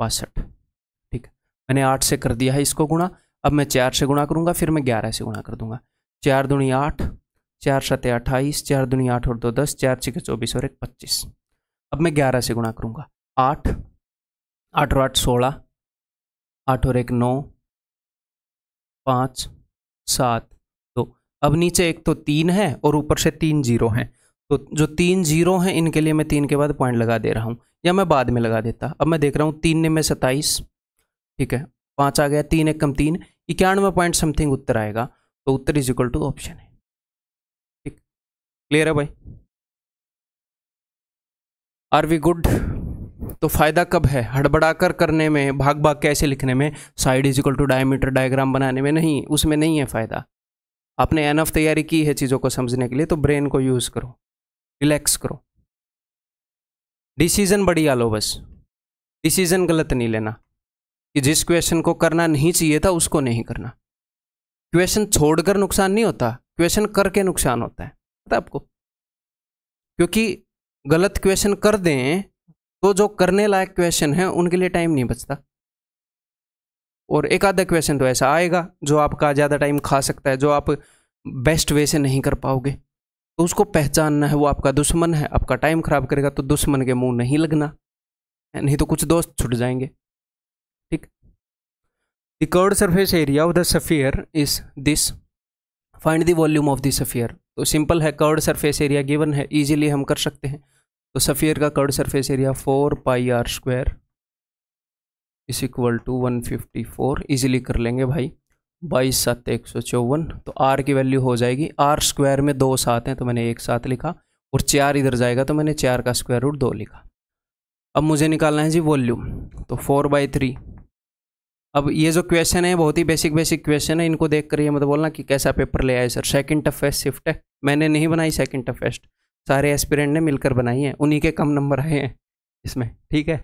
बासठ ठीक है मैंने आठ से कर दिया है इसको गुणा अब मैं चार से गुणा करूँगा फिर मैं ग्यारह से गुणा कर दूंगा चार दुणी आठ चार सात अट्ठाईस चार दुनी आठ और दो दस चार छिके चौबीस और एक पच्चीस अब मैं ग्यारह से गुणा करूँगा आठ आठ और आठ सोलह आठ और एक नौ पाँच सात दो अब नीचे एक तो तीन है और ऊपर से तीन जीरो हैं तो जो तीन जीरो हैं इनके लिए मैं तीन के बाद पॉइंट लगा दे रहा हूँ या मैं बाद में लगा देता अब मैं देख रहा हूँ तीन ने में सत्ताईस ठीक है पाँच आ गया तीन एक कम तीन इक्यानवे पॉइंट समथिंग उत्तर आएगा तो उत्तर इज इक्वल टू ऑप्शन है ठीक क्लियर है भाई आर वी गुड तो फ़ायदा कब है हड़बड़ाकर करने में भाग भाग कैसे लिखने में side is equal to diameter diagram बनाने में नहीं उसमें नहीं है फ़ायदा आपने एनफ तैयारी की है चीज़ों को समझने के लिए तो ब्रेन को यूज़ करो रिलैक्स करो डिसीज़न बढ़िया लो बस डिसीज़न गलत नहीं लेना कि जिस क्वेश्चन को करना नहीं चाहिए था उसको नहीं करना क्वेश्चन छोड़कर नुकसान नहीं होता क्वेश्चन करके नुकसान होता है पता आपको क्योंकि गलत क्वेश्चन कर दें तो जो करने लायक क्वेश्चन है उनके लिए टाइम नहीं बचता और एक आधा क्वेश्चन तो ऐसा आएगा जो आपका ज़्यादा टाइम खा सकता है जो आप बेस्ट वे से नहीं कर पाओगे तो उसको पहचानना है वो आपका दुश्मन है आपका टाइम ख़राब करेगा तो दुश्मन के मुंह नहीं लगना नहीं तो कुछ दोस्त छुट जाएंगे ठीक the curved surface area of the sphere is this find the volume of the sphere तो सिंपल है कर्ड सरफेस एरिया गिवन है ईजिली हम कर सकते हैं तो सफ़ियर का curved surface area four pi R square is equal to one fifty four easily कर लेंगे भाई बाईस सात एक सौ चौवन तो आर की वैल्यू हो जाएगी आर स्क्वायर में दो सात हैं तो मैंने एक साथ लिखा और चार इधर जाएगा तो मैंने चार का स्क्वायर रूट दो लिखा अब मुझे निकालना है जी वॉल्यूम तो फोर बाई थ्री अब ये जो क्वेश्चन है बहुत ही बेसिक बेसिक क्वेश्चन है इनको देख कर ये मतलब बोलना कि कैसा पेपर ले आए सर सेकंड टफेस्ट शिफ्ट है मैंने नहीं बनाई सेकंड टफेस्ट सारे एस्पिरेंट ने मिलकर बनाई हैं उन्हीं के कम नंबर आए हैं इसमें ठीक है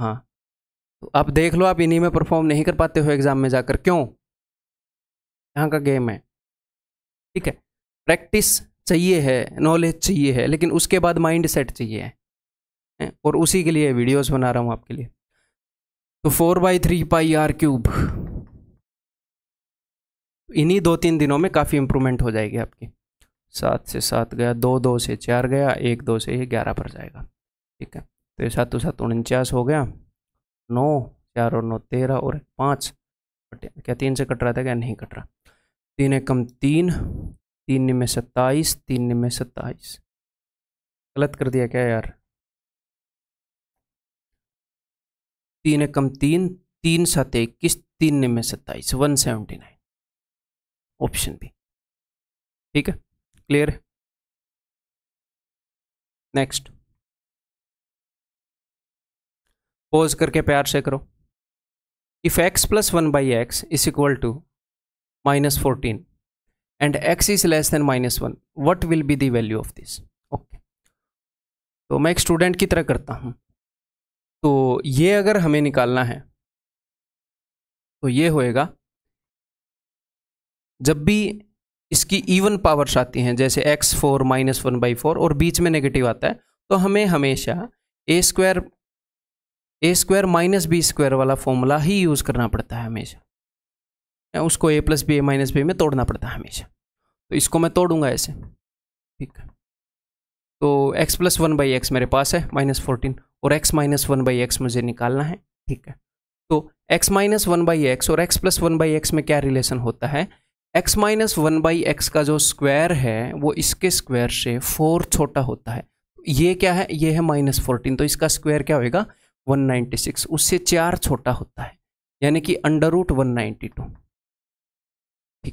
हाँ तो आप देख लो आप इन्हीं में परफॉर्म नहीं कर पाते हो एग्ज़ाम में जाकर क्यों यहाँ का गेम है ठीक है प्रैक्टिस चाहिए है नॉलेज चाहिए है लेकिन उसके बाद माइंड सेट चाहिए है और उसी के लिए वीडियोस बना रहा हूँ आपके लिए तो four by three pi R cube इन्हीं दो तीन दिनों में काफ़ी इम्प्रूवमेंट हो जाएगी आपकी सात से सात गया दो दो से चार गया एक दो से ग्यारह पर जाएगा ठीक है तो ये सातों सात उनचास हो गया नौ चार और नौ तेरह और पाँच क्या तीन से कट रहा था क्या नहीं कट रहा तीन एकम तीन तीन में सत्ताईस तीन में सत्ताईस गलत कर दिया क्या यार तीन एकम तीन तीन सात इक्कीस तीन में सत्ताईस one seventy nine option B ठीक है क्लियर नेक्स्ट पोज करके प्यार से करो if x plus one by x is equal to minus fourteen and x is less than minus one what will be the value of this okay तो मैं एक स्टूडेंट की तरह करता हूँ तो ये अगर हमें निकालना है तो ये होएगा जब भी इसकी इवन पावर्स आती हैं जैसे x four minus one by four और बीच में नेगेटिव आता है तो हमें हमेशा A square A square minus B square वाला फॉर्मूला ही यूज़ करना पड़ता है हमेशा उसको A plus B A minus B में तोड़ना पड़ता है हमेशा तो इसको मैं तोड़ूंगा ऐसे ठीक है तो x plus one by x मेरे पास है माइनस फोर्टीन और x minus one by x मुझे निकालना है ठीक है तो x minus one by x और x plus one by x में क्या रिलेशन होता है x minus one by x का जो स्क्वायर है वो इसके स्क्वायर से फोर छोटा होता है ये क्या है ये है माइनस फोर्टीन तो इसका स्क्वायर क्या होएगा 196 उससे चार छोटा होता है यानी कि अंडर रूट वन ठीक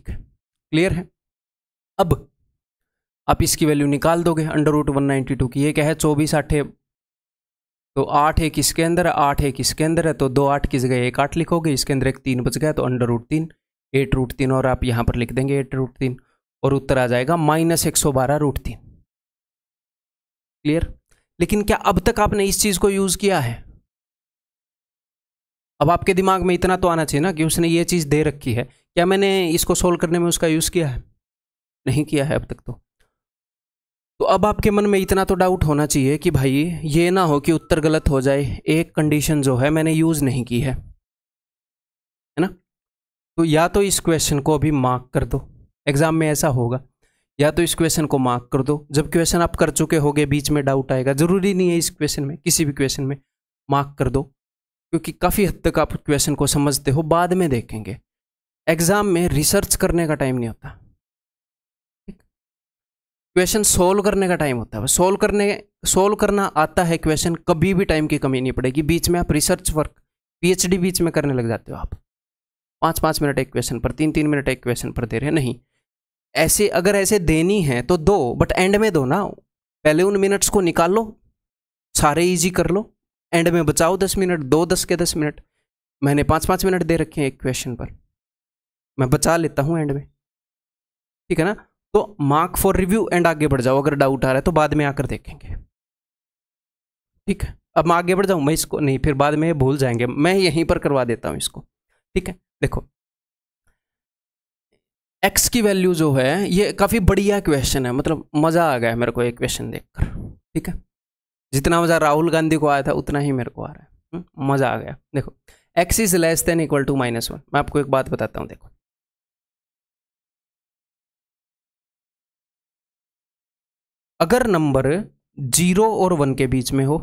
है क्लियर है अब आप इसकी वैल्यू निकाल दोगे अंडर रूट वन की ये क्या है चौबीस आठे तो आठ एक इसके अंदर आठ एक इसके अंदर है तो दो आठ की जगह एक आठ लिखोगे इसके अंदर एक तीन बच गया तो अंडर रूट तीन एट रूट तीन और आप यहाँ पर लिख देंगे एट रूट तीन और उत्तर आ जाएगा माइनस एक सौ बारह रूट तीन क्लियर लेकिन क्या अब तक आपने इस चीज़ को यूज़ किया है अब आपके दिमाग में इतना तो आना चाहिए ना कि उसने ये चीज़ दे रखी है क्या मैंने इसको सोल्व करने में उसका यूज़ किया है नहीं किया है अब तक तो तो अब आपके मन में इतना तो डाउट होना चाहिए कि भाई ये ना हो कि उत्तर गलत हो जाए एक कंडीशन जो है मैंने यूज़ नहीं की है तो या तो इस क्वेश्चन को अभी मार्क कर दो एग्ज़ाम में ऐसा होगा या तो इस क्वेश्चन को मार्क कर दो जब क्वेश्चन आप कर चुके होगे बीच में डाउट आएगा ज़रूरी नहीं है इस क्वेश्चन में किसी भी क्वेश्चन में मार्क कर दो क्योंकि काफ़ी हद तक आप क्वेश्चन को समझते हो बाद में देखेंगे एग्ज़ाम में रिसर्च करने का टाइम नहीं होता क्वेश्चन सोल्व करने का टाइम होता है सोल्व करने सोल्व करना आता है क्वेश्चन कभी भी टाइम की कमी नहीं पड़ेगी बीच में आप रिसर्च वर्क पीएचडी बीच में करने लग जाते हो आप पाँच पाँच मिनट एक क्वेश्चन पर तीन तीन मिनट एक क्वेश्चन पर दे रहे नहीं ऐसे अगर ऐसे देनी है तो दो बट एंड में दो ना पहले उन मिनट्स को निकाल लो सारे ईजी कर लो एंड में बचाओ दस मिनट दो दस के दस मिनट मैंने पाँच पाँच मिनट दे रखे हैं एक क्वेश्चन पर मैं बचा लेता हूँ एंड में ठीक है ना तो मार्क फॉर रिव्यू एंड आगे बढ़ जाओ अगर डाउट आ रहा है तो बाद में आकर देखेंगे ठीक है अब मैं आगे बढ़ जाऊँ मैं इसको नहीं फिर बाद में भूल जाएंगे मैं यहीं पर करवा देता हूँ इसको ठीक है देखो एक्स की वैल्यू जो है ये काफ़ी बढ़िया क्वेश्चन है मतलब मज़ा आ गया मेरे को एक क्वेश्चन देखकर ठीक है जितना मज़ा राहुल गांधी को आया था उतना ही मेरे को आ रहा है हम्म, मज़ा आ गया देखो x is less than equal to minus one मैं आपको एक बात बताता हूँ देखो अगर नंबर जीरो और वन के बीच में हो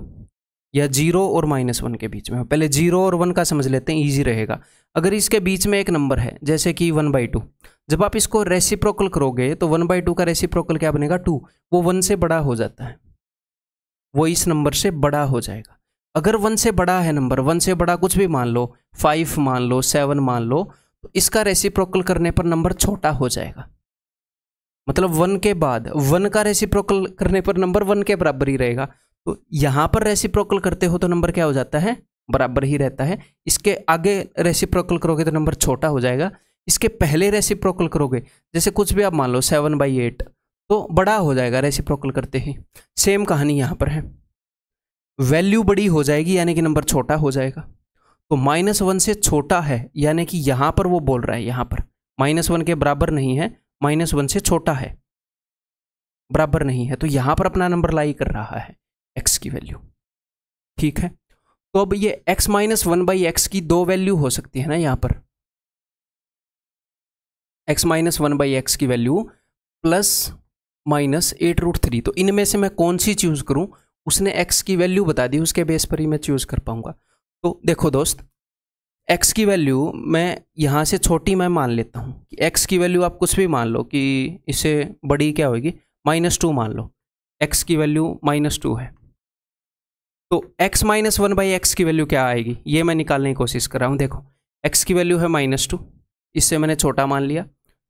या जीरो और माइनस वन के बीच में हो पहले जीरो और वन का समझ लेते हैं ईजी रहेगा अगर इसके बीच में एक नंबर है जैसे कि वन बाई टू जब आप इसको रेसिप्रोकल करोगे तो वन बाई टू का रेसिप्रोकल क्या बनेगा टू वो वन से बड़ा हो जाता है वो इस नंबर से बड़ा हो जाएगा अगर वन से बड़ा है नंबर वन से बड़ा कुछ भी मान लो फाइव मान लो सेवन मान लो तो इसका रेसिप्रोकल करने पर नंबर छोटा हो जाएगा मतलब वन के बाद वन का रेसिप्रोकल करने पर नंबर वन के बराबर ही रहेगा तो यहाँ पर रेसिप्रोकल करते हो तो नंबर क्या हो जाता है बराबर ही रहता है इसके आगे रेसिप्रोकल करोगे तो नंबर छोटा हो जाएगा इसके पहले रेसिप्रोकल करोगे जैसे कुछ भी आप मान लो सेवन बाई एट तो बड़ा हो जाएगा रेसिप्रोकल करते ही सेम कहानी यहाँ पर है वैल्यू बड़ी हो जाएगी यानी कि नंबर छोटा हो जाएगा तो माइनस वन से छोटा है यानी कि यहाँ पर वो बोल रहा है यहाँ पर माइनस वन के बराबर नहीं है माइनस वन से छोटा है बराबर नहीं है तो यहाँ पर अपना नंबर लाई कर रहा है एक्स की वैल्यू ठीक है तो अब ये x minus one by x की दो वैल्यू हो सकती है ना यहाँ पर x minus one by x की value plus minus eight root three तो इनमें से मैं कौन सी चूज़ करूँ उसने एक्स की वैल्यू बता दी उसके बेस पर ही मैं चूज़ कर पाऊंगा तो देखो दोस्त एक्स की वैल्यू मैं यहाँ से छोटी मैं मान लेता हूँ कि एक्स की वैल्यू आप कुछ भी मान लो कि इससे बड़ी क्या होगी माइनस टू मान लो एक्स की वैल्यू माइनस टू है तो x minus one by x की वैल्यू क्या आएगी ये मैं निकालने की कोशिश कर रहा हूँ देखो x की वैल्यू है माइनस टू इससे मैंने छोटा मान लिया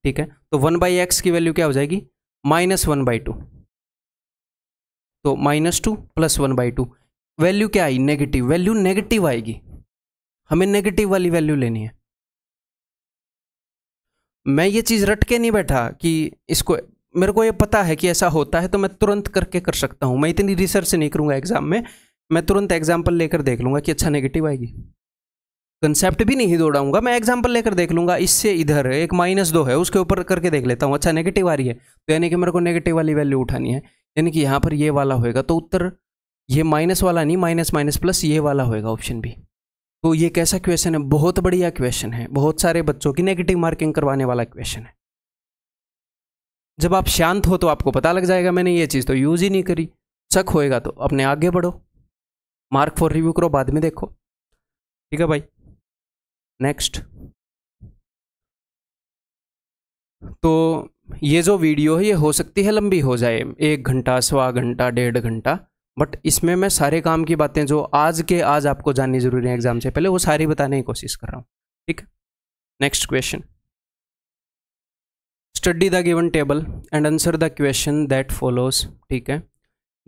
ठीक है तो वन बाई एक्स की वैल्यू क्या हो जाएगी माइनस वन बाई टू तो minus two plus one by two value क्या आई नेगेटिव वैल्यू नेगेटिव आएगी हमें नेगेटिव वाली वैल्यू लेनी है मैं ये चीज़ रट के नहीं बैठा कि इसको मेरे को ये पता है कि ऐसा होता है तो मैं तुरंत करके कर सकता हूँ मैं इतनी रिसर्च नहीं करूँगा एग्ज़ाम में मैं तुरंत एग्जाम्पल लेकर देख लूँगा कि अच्छा नेगेटिव आएगी कंसेप्ट भी नहीं दौड़ाऊंगा मैं एग्जाम्पल लेकर देख लूँगा इससे इधर एक माइनस दो है उसके ऊपर करके देख लेता हूँ अच्छा नेगेटिव आ रही है तो यानी कि मेरे को नेगेटिव वाली वैल्यू उठानी है यानी कि यहाँ पर ये वाला होएगा तो उत्तर ये माइनस वाला नहीं माइनस माइनस प्लस ये वाला होएगा ऑप्शन भी तो ये कैसा क्वेश्चन है बहुत बढ़िया क्वेश्चन है बहुत सारे बच्चों की नेगेटिव मार्किंग करवाने वाला क्वेश्चन है जब आप शांत हो तो आपको पता लग जाएगा मैंने ये चीज़ तो यूज़ ही नहीं करी शक होएगा तो अपने आगे बढ़ो मार्क फॉर रिव्यू करो बाद में देखो ठीक है भाई नेक्स्ट तो ये जो वीडियो है ये हो सकती है लंबी हो जाए एक घंटा सवा घंटा डेढ़ घंटा बट इसमें मैं सारे काम की बातें जो आज के आज आपको जाननी जरूरी है एग्जाम से पहले वो सारी बताने की कोशिश कर रहा हूँ ठीक है next question study the given table and answer the question that follows ठीक है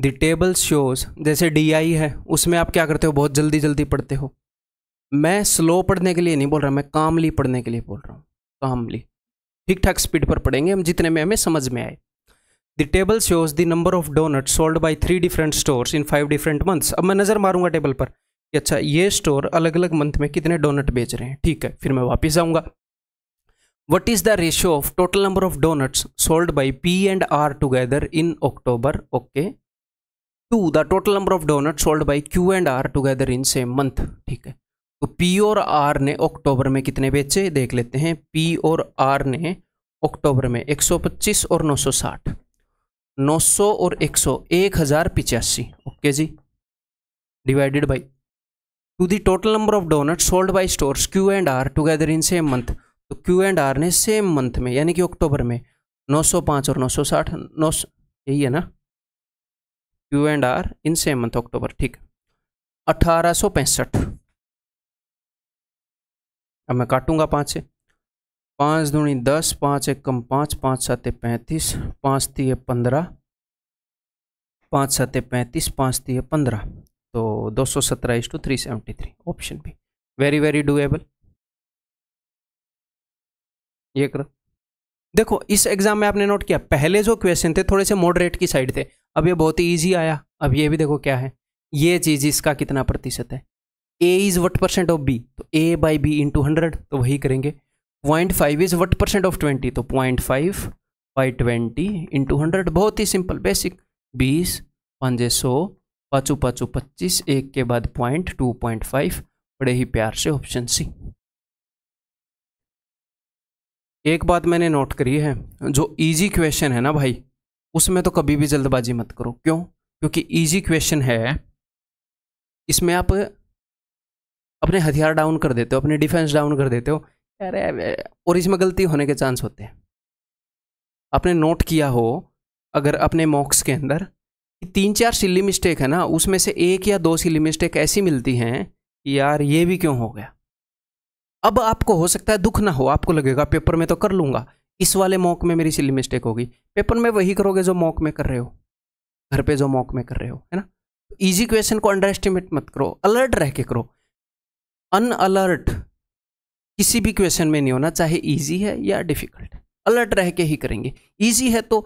द टेबल शोज जैसे डी आई है उसमें आप क्या करते हो बहुत जल्दी जल्दी पढ़ते हो मैं स्लो पढ़ने के लिए नहीं बोल रहा मैं कामली पढ़ने के लिए बोल रहा हूँ कामली ठीक ठाक स्पीड पर पढ़ेंगे हम जितने में हमें समझ में आए the table shows the number of donut sold by three different store in five different months अब मैं नज़र मारूंगा टेबल पर कि अच्छा ये स्टोर अलग अलग मंथ में कितने डोनट बेच रहे हैं ठीक है फिर मैं वापस आऊँगा what is the ratio of total number of donuts sold by P and R together in October okay to the total number of donut sold by Q and R together in same month ठीक है तो पी और आर ने अक्टूबर में कितने बेचे देख लेते हैं पी और आर ने अक्टूबर में 125 और 960 900 और 100 एक हज़ार पिचासी ओके जी divided by to the total number of donut sold by store Q and R together in same month तो क्यू एंड आर ने सेम मंथ में यानी कि अक्टूबर में 905 और 960 सौ यही है ना Q and R in month October ठीक अठारह पैंसठ अब मैं काटूंगा पाँच से पाँच दूनी दस पाँच एक कम पाँच पाँच सात पैंतीस पाँच तीय पंद्रह पाँच सात पैंतीस पाँच तीय पंद्रह तो दो सौ सत्रह is to three seventy three option भी वेरी वेरी डूएबल ये करो देखो इस एग्जाम में आपने नोट किया पहले जो क्वेश्चन थे थोड़े से मॉडरेट की साइड थे अब ये बहुत ही ईजी आया अब ये भी देखो क्या है ये चीज़ इसका कितना प्रतिशत है A is what percent of B तो A by B into hundred तो वही करेंगे point five is what percent of twenty तो point five by twenty into hundred बहुत ही सिंपल बेसिक बीस पाँच सौ पाँचों पाँचों पच्चीस एक के बाद पॉइंट टू पॉइंट फाइव बड़े ही प्यार से ऑप्शन सी एक बात मैंने नोट करी है जो इजी क्वेश्चन है ना भाई उसमें तो कभी भी जल्दबाजी मत करो क्यों क्योंकि इजी क्वेश्चन है इसमें आप अपने हथियार डाउन कर देते हो अपने डिफेंस डाउन कर देते हो अरे और इसमें गलती होने के चांस होते हैं आपने नोट किया हो अगर अपने मॉक्स के अंदर तीन चार सिली मिस्टेक है ना उसमें से एक या दो सिली मिस्टेक ऐसी मिलती हैं कि यार ये भी क्यों हो गया अब आपको हो सकता है दुख ना हो आपको लगेगा पेपर में तो कर लूँगा इस वाले मॉक में मेरी सिली मिस्टेक होगी पेपर में वही करोगे जो मॉक में कर रहे हो घर पे जो मॉक में कर रहे हो है ना इजी क्वेश्चन को अंडर एस्टिमेट मत करो अलर्ट रह के करो अन अलर्ट किसी भी क्वेश्चन में नहीं होना चाहे ईजी है या डिफिकल्ट अलर्ट रह के ही करेंगे ईजी है तो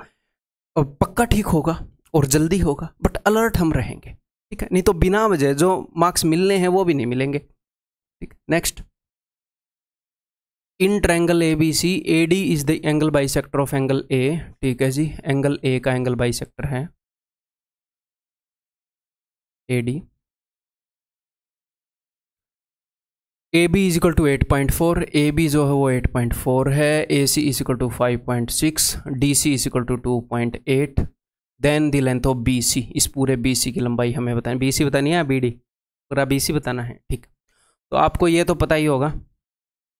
पक्का ठीक होगा और जल्दी होगा बट अलर्ट हम रहेंगे ठीक है नहीं तो बिना वजह जो मार्क्स मिलने हैं वो भी नहीं मिलेंगे ठीक next in triangle A B C A D is the angle bisector of angle A ठीक है जी एंगल ए का एंगल बाई सेक्टर है A D A B is equal to eight point four A B जो है वो एट पॉइंट फोर है A C is equal to five point six D C is equal to two point eight then the length of B C इस पूरे बी सी की लंबाई हमें बतानी बी सी बतानी है बी डी पूरा बी सी बताना है ठीक तो आपको ये तो पता ही होगा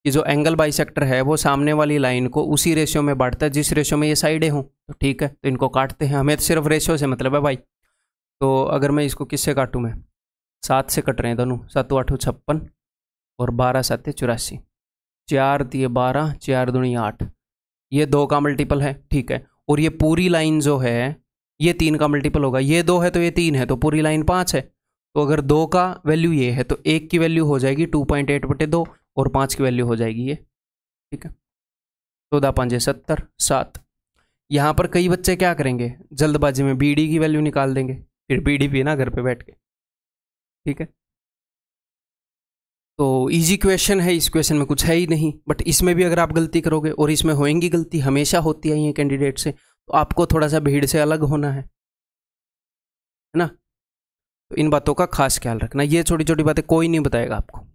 कि जो एंगल बाइसेक्टर है वो सामने वाली लाइन को उसी रेशियो में बांटता है जिस रेशियो में ये साइडें हों तो ठीक है तो इनको काटते हैं हमें तो सिर्फ रेशियो से मतलब है भाई तो अगर मैं इसको किससे काटूँ मैं सात से कट रहे हैं दोनों सातों आठों छप्पन और बारह सात चौरासी चार दिए बारह चार दुनिया आठ ये दो का मल्टीपल है ठीक है और ये पूरी लाइन जो है ये तीन का मल्टीपल होगा ये दो है तो ये तीन है तो पूरी लाइन पाँच है तो अगर दो का वैल्यू ये है तो एक की वैल्यू हो जाएगी टू पॉइंट एट बटे दो और पाँच की वैल्यू हो जाएगी ये ठीक है चौदह पाँच पाँचे सत्तर सात यहाँ पर कई बच्चे क्या करेंगे जल्दबाजी में बी डी की वैल्यू निकाल देंगे फिर बी डी ना घर पे बैठ के ठीक है तो इजी क्वेश्चन है इस क्वेश्चन में कुछ है ही नहीं बट इसमें भी अगर आप गलती करोगे और इसमें होएंगी गलती हमेशा होती है ये कैंडिडेट से तो आपको थोड़ा सा भीड़ से अलग होना है है ना तो इन बातों का खास ख्याल रखना ये छोटी छोटी बातें कोई नहीं बताएगा आपको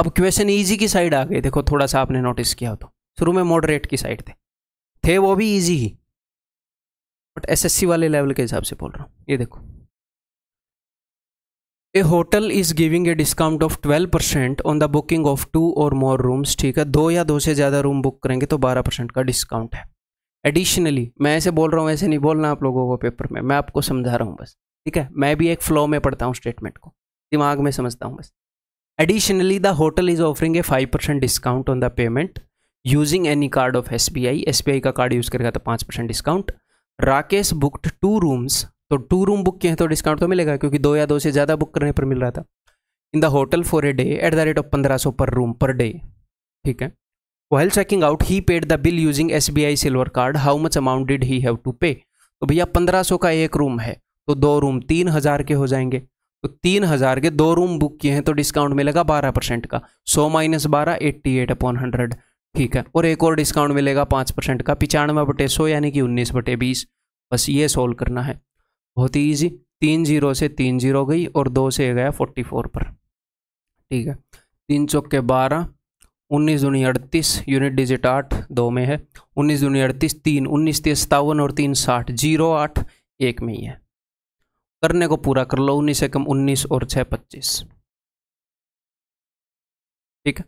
अब क्वेश्चन ईजी की साइड आ गए देखो थोड़ा सा आपने नोटिस किया तो शुरू में मॉडरेट की साइड थे थे वो भी ईजी ही बट एसएससी वाले लेवल के हिसाब से बोल रहा हूँ ये देखो a hotel is giving a discount of twelve percent on the booking of two और मोर रूम्स ठीक है दो या दो से ज़्यादा रूम बुक करेंगे तो बारह परसेंट का डिस्काउंट है एडिशनली मैं ऐसे बोल रहा हूँ ऐसे नहीं बोलना आप लोगों को पेपर में मैं आपको समझा रहा हूँ बस ठीक है मैं भी एक फ्लो में पढ़ता हूँ स्टेटमेंट को दिमाग में समझता हूँ बस Additionally, the hotel is offering a 5% discount on the payment using any card of SBI. SBI का कार्ड यूज करेगा तो 5% discount Rakesh booked two rooms तो टू रूम बुक किए हैं तो डिस्काउंट तो मिलेगा क्योंकि दो या दो से ज़्यादा बुक करने पर मिल रहा था in the hotel for a day at the rate of पंद्रह सौ पर रूम पर डे ठीक है well checking out he paid the bill using S B I silver card how much amount did he have to pay तो भैया पंद्रह सौ का एक रूम है तो दो रूम तीन हज़ार के हो जाएंगे तो तीन हज़ार के दो रूम बुक किए हैं तो डिस्काउंट मिलेगा बारह परसेंट का सौ माइनस बारह एट्टी एट अपॉन हंड्रेड ठीक है और एक और डिस्काउंट मिलेगा पाँच परसेंट का पिचानवे बटे सौ यानी कि उन्नीस बटे बीस बस ये सोल्व करना है बहुत ही ईजी तीन जीरो से तीन जीरो गई और दो से गया फोर्टी फोर पर ठीक है तीन चौके बारह उन्नीस दूनी अड़तीस यूनिट डिजिट आठ दो में है उन्नीस दूनी अड़तीस तीन उन्नीस तीस सत्तावन और तीन साठ जीरो आठ एक में ही है करने को पूरा कर लो उन्नीस एकम उन्नीस और छः पच्चीस ठीक है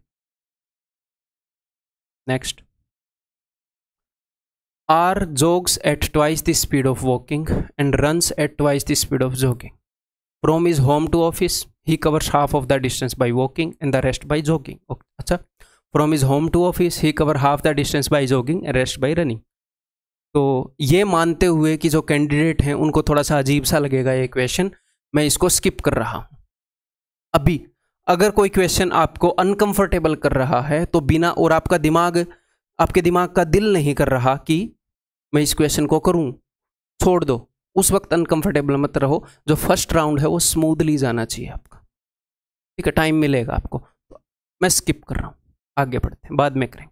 next R jogs at twice the speed of walking and runs at twice the speed of jogging from is home to office he covers half of the distance by walking and the rest by jogging अच्छा from is home to office he cover half the distance by jogging rest by running तो ये मानते हुए कि जो कैंडिडेट हैं उनको थोड़ा सा अजीब सा लगेगा ये क्वेश्चन मैं इसको स्किप कर रहा हूँ अभी अगर कोई क्वेश्चन आपको अनकंफर्टेबल कर रहा है तो बिना और आपका दिमाग आपके दिमाग का दिल नहीं कर रहा कि मैं इस क्वेश्चन को करूँ छोड़ दो उस वक्त अनकंफर्टेबल मत रहो जो फर्स्ट राउंड है वो स्मूदली जाना चाहिए आपका ठीक है टाइम मिलेगा आपको मैं स्किप कर रहा हूँ आगे बढ़ते हैं बाद में करें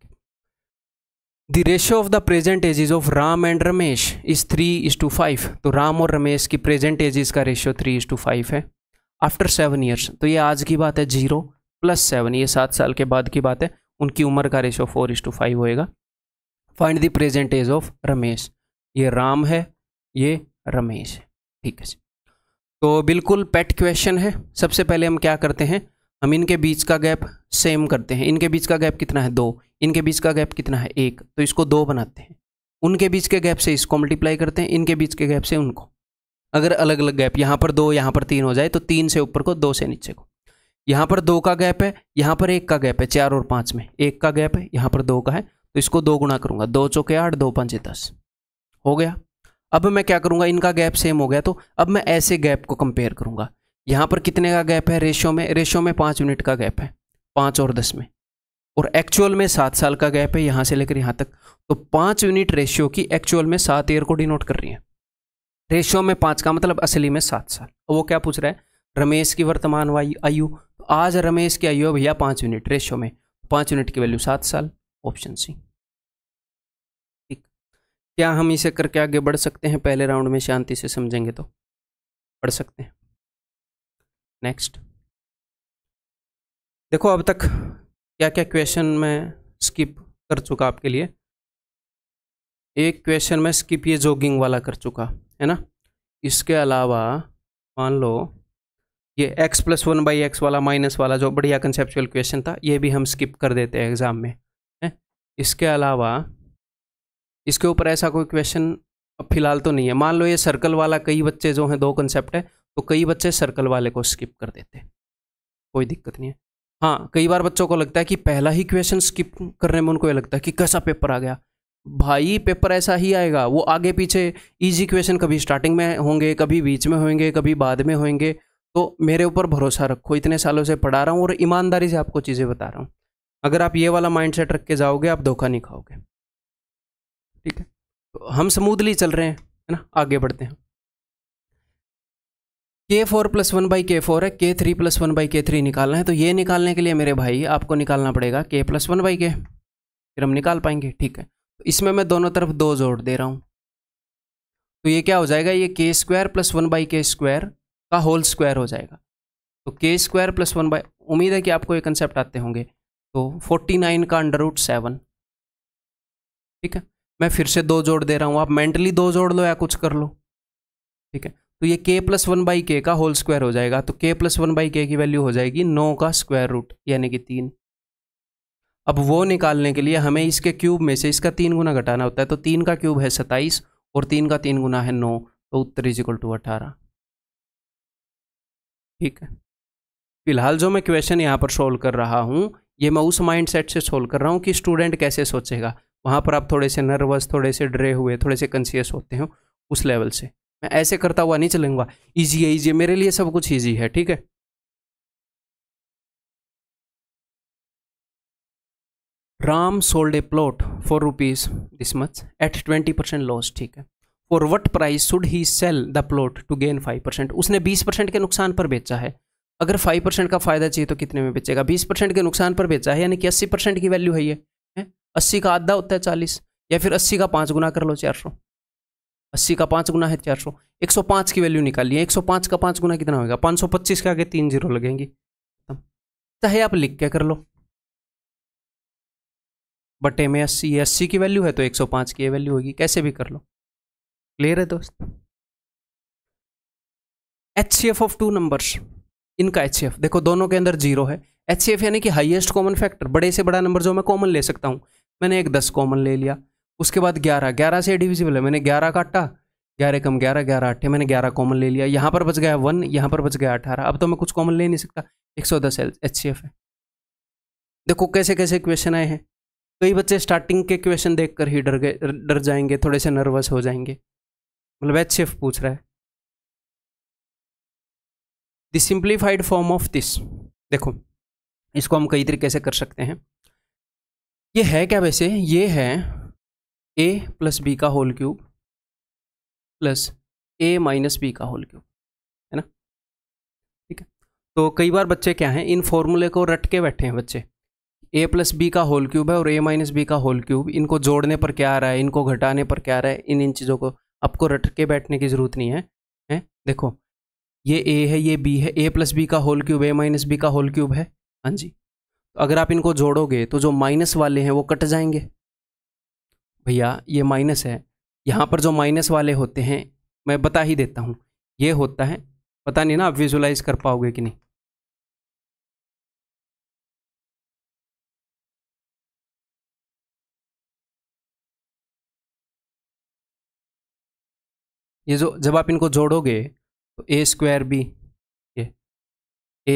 the ratio of the present ages of Ram and Ramesh is three is to five तो राम और रमेश की प्रेजेंट एजेस का ratio three is to five है आफ्टर सेवन ईयर्स तो ये आज की बात है जीरो प्लस सेवन ये सात साल के बाद की बात है उनकी उम्र का ratio four is to five होएगा find the present age of Ramesh ये राम है ये रमेश है ठीक है तो बिल्कुल पेट क्वेश्चन है सबसे पहले हम क्या करते हैं हम इनके बीच का गैप सेम करते हैं इनके बीच का गैप कितना है दो इनके बीच का गैप कितना है एक तो इसको दो बनाते हैं उनके बीच के गैप से इसको मल्टीप्लाई करते हैं इनके बीच के गैप से उनको अगर अलग अलग गैप यहाँ पर दो यहाँ पर तीन हो जाए तो तीन से ऊपर को दो से नीचे को यहाँ पर दो का गैप है यहाँ पर एक का गैप है चार और पाँच में एक का गैप है यहाँ पर दो का है तो इसको दो गुणा करूँगा दो चौके आठ दो पाँच दस हो गया अब मैं क्या करूँगा इनका गैप सेम हो गया तो अब मैं ऐसे गैप को कंपेयर करूँगा यहाँ पर कितने का गैप है रेशियो में रेशियो में पाँच यूनिट का गैप है पाँच और दस में और एक्चुअल में सात साल का गैप है यहाँ से लेकर यहाँ तक तो पाँच यूनिट रेशियो की एक्चुअल में सात ईयर को डिनोट कर रही है रेशियो में पाँच का मतलब असली में सात साल वो क्या पूछ रहा है रमेश की वर्तमान आयु तो आज रमेश की आयु है भैया पाँच यूनिट रेशियो में पाँच यूनिट की वैल्यू सात साल ऑप्शन सी ठीक क्या हम इसे करके आगे बढ़ सकते हैं पहले राउंड में शांति से समझेंगे तो बढ़ सकते हैं नेक्स्ट देखो अब तक क्या क्या क्वेश्चन मैं स्किप कर चुका आपके लिए एक क्वेश्चन मैं स्किप ये जोगिंग वाला कर चुका है ना इसके अलावा मान लो ये x plus one by x वाला माइनस वाला जो बढ़िया कंसेप्चुअल क्वेश्चन था ये भी हम स्किप कर देते हैं एग्ज़ाम में है इसके अलावा इसके ऊपर ऐसा कोई क्वेश्चन फिलहाल तो नहीं है मान लो ये सर्कल वाला कई बच्चे जो हैं दो कंसेप्ट है तो कई बच्चे सर्कल वाले को स्किप कर देते हैं कोई दिक्कत नहीं है हाँ कई बार बच्चों को लगता है कि पहला ही क्वेश्चन स्किप करने में उनको ये लगता है कि कैसा पेपर आ गया भाई पेपर ऐसा ही आएगा वो आगे पीछे इजी क्वेश्चन कभी स्टार्टिंग में होंगे कभी बीच में होंगे कभी बाद में होंगे तो मेरे ऊपर भरोसा रखो इतने सालों से पढ़ा रहा हूँ और ईमानदारी से आपको चीज़ें बता रहा हूँ अगर आप ये वाला माइंड सेट रख के जाओगे आप धोखा नहीं खाओगे ठीक है तो हम स्मूदली चल रहे हैं है ना आगे बढ़ते हैं K four plus one by K four है K three plus one by K three निकालना है तो ये निकालने के लिए मेरे भाई आपको निकालना पड़ेगा के प्लस वन बाई के फिर हम निकाल पाएंगे ठीक है तो इसमें मैं दोनों तरफ दो जोड़ दे रहा हूँ तो ये क्या हो जाएगा ये K square plus one by K square का होल स्क्वायर हो जाएगा तो के स्क्वायर प्लस वन बाई उम्मीद है कि आपको ये कंसेप्ट आते होंगे तो फोर्टी नाइन का अंडर रूट सेवन ठीक है मैं फिर से दो जोड़ दे रहा हूँ आप मेंटली दो जोड़ लो या कुछ कर लो ठीक है तो ये के प्लस वन बाई के का होल स्क्वायर हो जाएगा तो के प्लस वन बाई के की वैल्यू हो जाएगी नौ का स्क्वायर रूट यानी कि तीन अब वो निकालने के लिए हमें इसके क्यूब में से इसका तीन गुना घटाना होता है तो तीन का क्यूब है सत्ताईस और तीन का तीन गुना है नौ तो उत्तर इज इक्वल टू अठारह ठीक है फिलहाल जो मैं क्वेश्चन यहाँ पर सोल्व कर रहा हूँ ये मैं उस माइंड सेट से सोल्व कर रहा हूँ कि स्टूडेंट कैसे सोचेगा वहाँ पर आप थोड़े से नर्वस थोड़े से डरे हुए थोड़े से कंसियस होते हो उस लेवल से मैं ऐसे करता हुआ नहीं चलूंगा ईजी है ईजी है मेरे लिए सब कुछ ईजी है ठीक है Ram sold a plot for rupees this much at twenty percent loss ठीक है for what price should he sell the plot to gain five percent उसने बीस परसेंट के नुकसान पर बेचा है अगर फाइव परसेंट का फायदा चाहिए तो कितने में बेचेगा बीस परसेंट के नुकसान पर बेचा है यानी कि अस्सी परसेंट की वैल्यू है ये अस्सी का आधा होता है चालीस या फिर अस्सी का पाँच गुना कर लो चार सौ अस्सी का पाँच गुना है चार सौ एक सौ पाँच की वैल्यू निकाल लिया एक सौ पाँच का पाँच गुना कितना होगा पाँच सौ पच्चीस के आगे तीन जीरो लगेंगे चाहे आप लिख के कर लो बटे में अस्सी अस्सी की वैल्यू है तो एक सौ पाँच की वैल्यू होगी कैसे भी कर लो क्लियर है दोस्त H C F of two numbers इनका एच सी एफ देखो दोनों के अंदर जीरो है एच सी एफ यानी कि हाईएस्ट कॉमन फैक्टर बड़े से बड़ा नंबर जो मैं कॉमन ले सकता हूँ मैंने एक दस कॉमन ले लिया उसके बाद ग्यारह ग्यारह से डिविजिबल है मैंने ग्यारह काटा ग्यारह कम ग्यारह ग्यारह अट्ठे मैंने ग्यारह कॉमन ले लिया यहाँ पर बच गया वन यहाँ पर बच गया अठारह अब तो मैं कुछ कॉमन ले नहीं सकता एक सौ दस एच सी एफ है देखो कैसे कैसे क्वेश्चन आए हैं कई तो बच्चे स्टार्टिंग के क्वेश्चन देख कर ही डर गए डर जाएंगे थोड़े से नर्वस हो जाएंगे मतलब एच सी एफ पूछ रहा है the simplified form of this देखो इसको हम कई तरीके से कर सकते हैं ये है क्या वैसे ये है ए प्लस बी का whole cube plus A minus B का होल क्यूब है ना ठीक है तो कई बार बच्चे क्या हैं इन फॉर्मूले को रट के बैठे हैं बच्चे ए प्लस बी का होल क्यूब है और ए माइनस बी का होल क्यूब इनको जोड़ने पर क्या आ रहा है इनको घटाने पर क्या आ रहा है इन इन चीज़ों को आपको रट के बैठने की ज़रूरत नहीं है हैं देखो ये ए है ये बी है ए प्लस बी का whole cube A minus B का होल क्यूब है हाँ जी तो अगर आप इनको जोड़ोगे तो जो माइनस वाले हैं वो कट जाएंगे भैया ये माइनस है यहाँ पर जो माइनस वाले होते हैं मैं बता ही देता हूँ ये होता है पता नहीं ना आप विजुलाइज कर पाओगे कि नहीं ये जो जब आप इनको जोड़ोगे तो ए स्क्वायर बी ये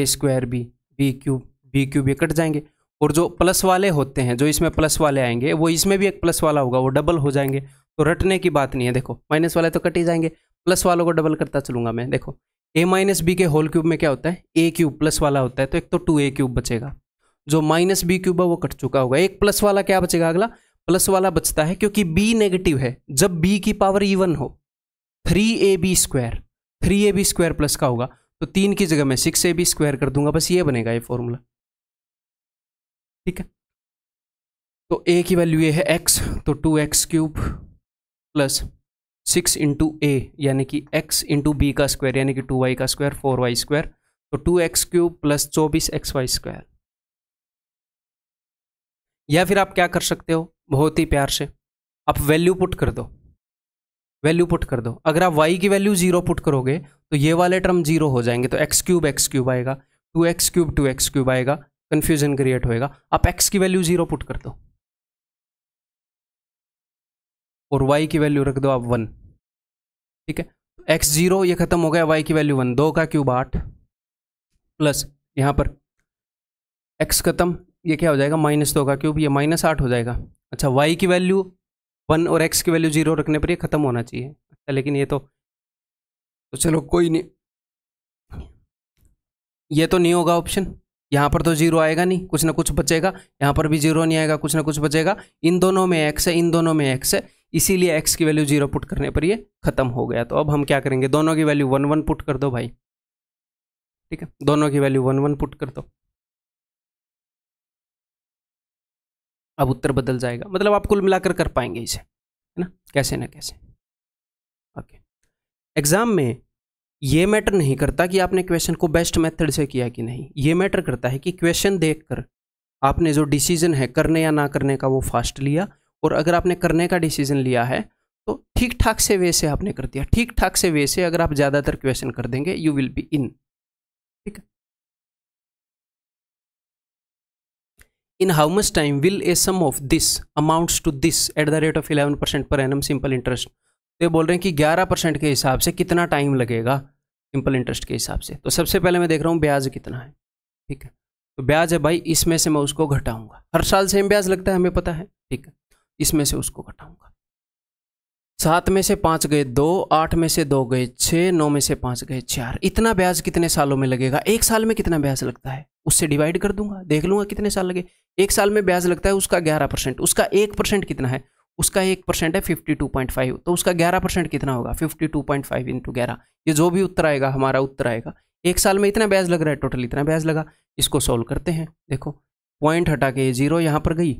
A square B B cube B cube ये कट जाएंगे और जो प्लस वाले होते हैं जो इसमें प्लस वाले आएंगे वो इसमें भी एक प्लस वाला होगा वो डबल हो जाएंगे तो रटने की बात नहीं है देखो माइनस वाले तो कट ही जाएंगे प्लस वालों को डबल करता चलूंगा मैं देखो ए माइनस बी के होल क्यूब में क्या होता है ए क्यूब प्लस वाला होता है तो एक तो टू ए क्यूब बचेगा जो माइनस बी क्यूब है वो कट चुका होगा एक प्लस वाला क्या बचेगा अगला प्लस वाला बचता है क्योंकि बी नेगेटिव है जब बी की पावर इवन हो three A B square three A B square plus का होगा तो तीन की जगह मैं सिक्स ए बी स्क्वायर कर दूंगा बस ये बनेगा ये फॉर्मूला ठीक है तो ए की वैल्यू ये है एक्स तो two X cube plus six into A यानी कि एक्स इंटू बी का स्क्वायर यानी कि टू वाई का स्क्वायर फोर वाई स्क्वायर तो टू एक्स क्यूब प्लस चौबीस एक्स वाई स्क्वायर या फिर आप क्या कर सकते हो बहुत ही प्यार से आप वैल्यू पुट कर दो वैल्यू पुट कर दो अगर आप वाई की वैल्यू जीरो पुट करोगे तो ये वाले टर्म जीरो हो जाएंगे तो एक्स क्यूब एक्स क्यूब आएगा two X cube two X cube आएगा कन्फ्यूजन क्रिएट होएगा आप एक्स की वैल्यू जीरो पुट कर दो और वाई की वैल्यू रख दो आप वन ठीक है एक्स जीरो ये खत्म हो गया वाई की वैल्यू वन दो का क्यूब आठ प्लस यहाँ पर एक्स खत्म ये क्या हो जाएगा माइनस दो का क्यूब ये माइनस आठ हो जाएगा अच्छा वाई की वैल्यू वन और एक्स की वैल्यू जीरो रखने पर ये खत्म होना चाहिए अच्छा लेकिन ये तो तो चलो कोई नहीं ये तो नहीं होगा ऑप्शन यहाँ पर तो जीरो आएगा नहीं कुछ ना कुछ बचेगा यहाँ पर भी जीरो नहीं आएगा कुछ ना कुछ बचेगा इन दोनों में एक्स है इन दोनों में एक्स है इसीलिए एक्स की वैल्यू जीरो पुट करने पर ये खत्म हो गया तो अब हम क्या करेंगे दोनों की वैल्यू वन वन पुट कर दो भाई ठीक है दोनों की वैल्यू वन वन पुट कर दो अब उत्तर बदल जाएगा मतलब आप कुल मिलाकर कर पाएंगे इसे है ना कैसे ना कैसे ओके एग्जाम में ये मैटर नहीं करता कि आपने क्वेश्चन को बेस्ट मेथड से किया कि नहीं ये मैटर करता है कि क्वेश्चन देखकर आपने जो डिसीजन है करने या ना करने का वो फास्ट लिया और अगर आपने करने का डिसीजन लिया है तो ठीक ठाक से वे से आपने कर दिया ठीक ठाक से वे से अगर आप ज़्यादातर क्वेश्चन कर देंगे यू विल बी इन ठीक है how much time will a sum of this amounts to this at the rate of eleven percent per annum simple interest तो ये बोल रहे हैं कि ग्यारह परसेंट के हिसाब से कितना टाइम लगेगा सिंपल इंटरेस्ट के हिसाब से तो सबसे पहले मैं देख रहा हूँ ब्याज कितना है ठीक है तो ब्याज है भाई इसमें से मैं उसको घटाऊंगा हर साल सेम ब्याज लगता है हमें पता है ठीक है इसमें से उसको घटाऊंगा सात में से पाँच गए दो आठ में से दो गए छः नौ में से पाँच गए चार इतना ब्याज कितने सालों में लगेगा एक साल में कितना ब्याज लगता है उससे डिवाइड कर दूंगा देख लूंगा कितने साल लगे एक साल में ब्याज लगता है उसका ग्यारह परसेंट उसका एक परसेंट कितना है उसका एक परसेंट है फिफ्टी टू पॉइंट फाइव तो उसका ग्यारह परसेंट कितना होगा fifty two point five into ग्यारह ये जो भी उत्तर आएगा हमारा उत्तर आएगा एक साल में इतना ब्याज लग रहा है टोटल इतना ब्याज लगा इसको सोल्व करते हैं देखो पॉइंट हटा के ये जीरो यहाँ पर गई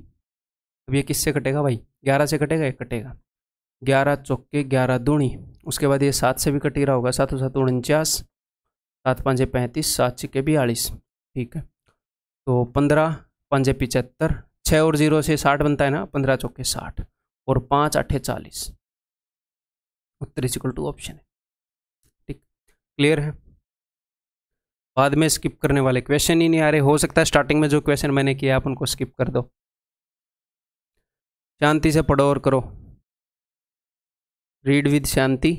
अब ये किससे कटेगा भाई ग्यारह से कटेगा ये कटेगा ग्यारह चौके ग्यारह दूणी उसके बाद ये सात से भी कटी रहा होगा सातों सात उनचास सात पाँचे पैंतीस सात छिके बयालीस ठीक है तो पंद्रह पाँचे पिचहत्तर छः और जीरो से साठ बनता है ना पंद्रह चौके साठ और पाँच अट्ठे चालीस उत्तर इज इक्वल टू ऑप्शन है ठीक क्लियर है बाद में स्किप करने वाले क्वेश्चन ही नहीं आ रहे हो सकता है स्टार्टिंग में जो क्वेश्चन मैंने किया आप उनको स्किप कर दो शांति से पढ़ो और करो read with shanti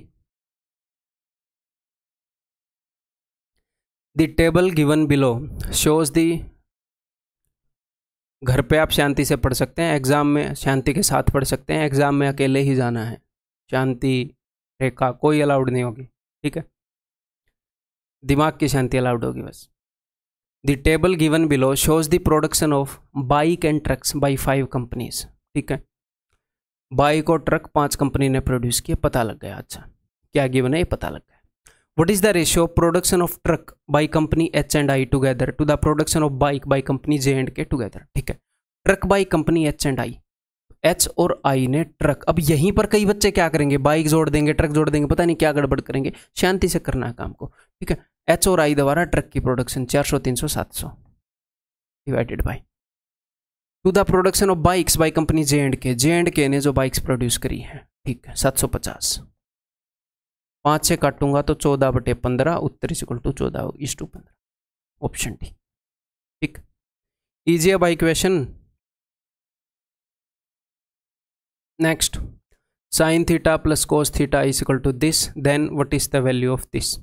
the table given below shows the घर पे आप शांति से पढ़ सकते हैं एग्ज़ाम में शांति के साथ पढ़ सकते हैं एग्ज़ाम में अकेले ही जाना है शांति रेखा कोई अलाउड नहीं होगी ठीक है दिमाग की शांति अलाउड होगी बस the table given below shows the production of bike and trucks by five companies ठीक है बाइक और ट्रक पांच कंपनी ने प्रोड्यूस किया पता लग गया अच्छा क्या गिवन है ये पता लग गया what is the ratio of production of truck by company h and i together to the production of bike by company j and k together ठीक है truck by company H and I H और आई ने ट्रक अब यहीं पर कई बच्चे क्या करेंगे बाइक जोड़ देंगे ट्रक जोड़ देंगे पता नहीं क्या गड़बड़ करेंगे शांति से करना है काम को ठीक है एच और आई द्वारा ट्रक की production 400 300 700 divided by to the production of bikes by company J and K J and के ने जो बाइक्स प्रोड्यूस करी है ठीक है 750 पाँच से काटूंगा तो चौदह बटे पंद्रह उत्तर इज इक्वल टू चौदह इस टू पंद्रह ऑप्शन डी ठीक इजी है भाई question next sine theta plus cos theta is equal to this then what is the value of this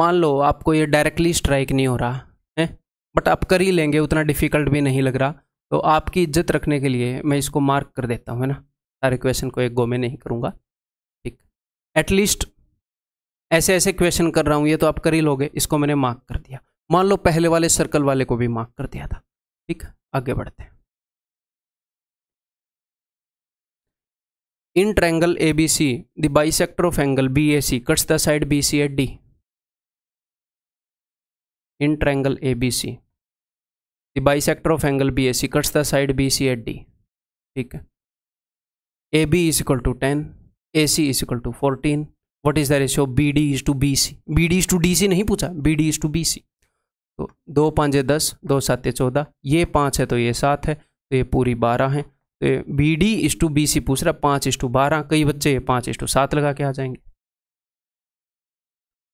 मान लो आपको ये डायरेक्टली स्ट्राइक नहीं हो रहा है बट आप कर ही लेंगे उतना डिफिकल्ट भी नहीं लग रहा तो आपकी इज्जत रखने के लिए मैं इसको मार्क कर देता हूँ है ना सारे क्वेश्चन को एक गो में नहीं करूँगा एटलीस्ट ऐसे ऐसे क्वेश्चन कर रहा हूँ ये तो आप कर ही लोगे इसको मैंने मार्क कर दिया मान लो पहले वाले सर्कल वाले को भी मार्क कर दिया था ठीक आगे बढ़ते हैं in triangle A B C the bisector of angle B A C cuts the side B C at D in triangle A B C the bisector of angle B A C cuts the side B C at D ठीक है A B is equal to ten AC is equal to 14 what is the ratio BD is to BC BD is to DC नहीं पूछा BD is to BC तो दो पाँचे दस दो सात चौदह ये पाँच है तो ये सात है तो ये पूरी बारह है तो ये B D is to B C पूछ रहा पाँच इस टू बारह कई बच्चे ये पाँच इस टू सात लगा के आ जाएंगे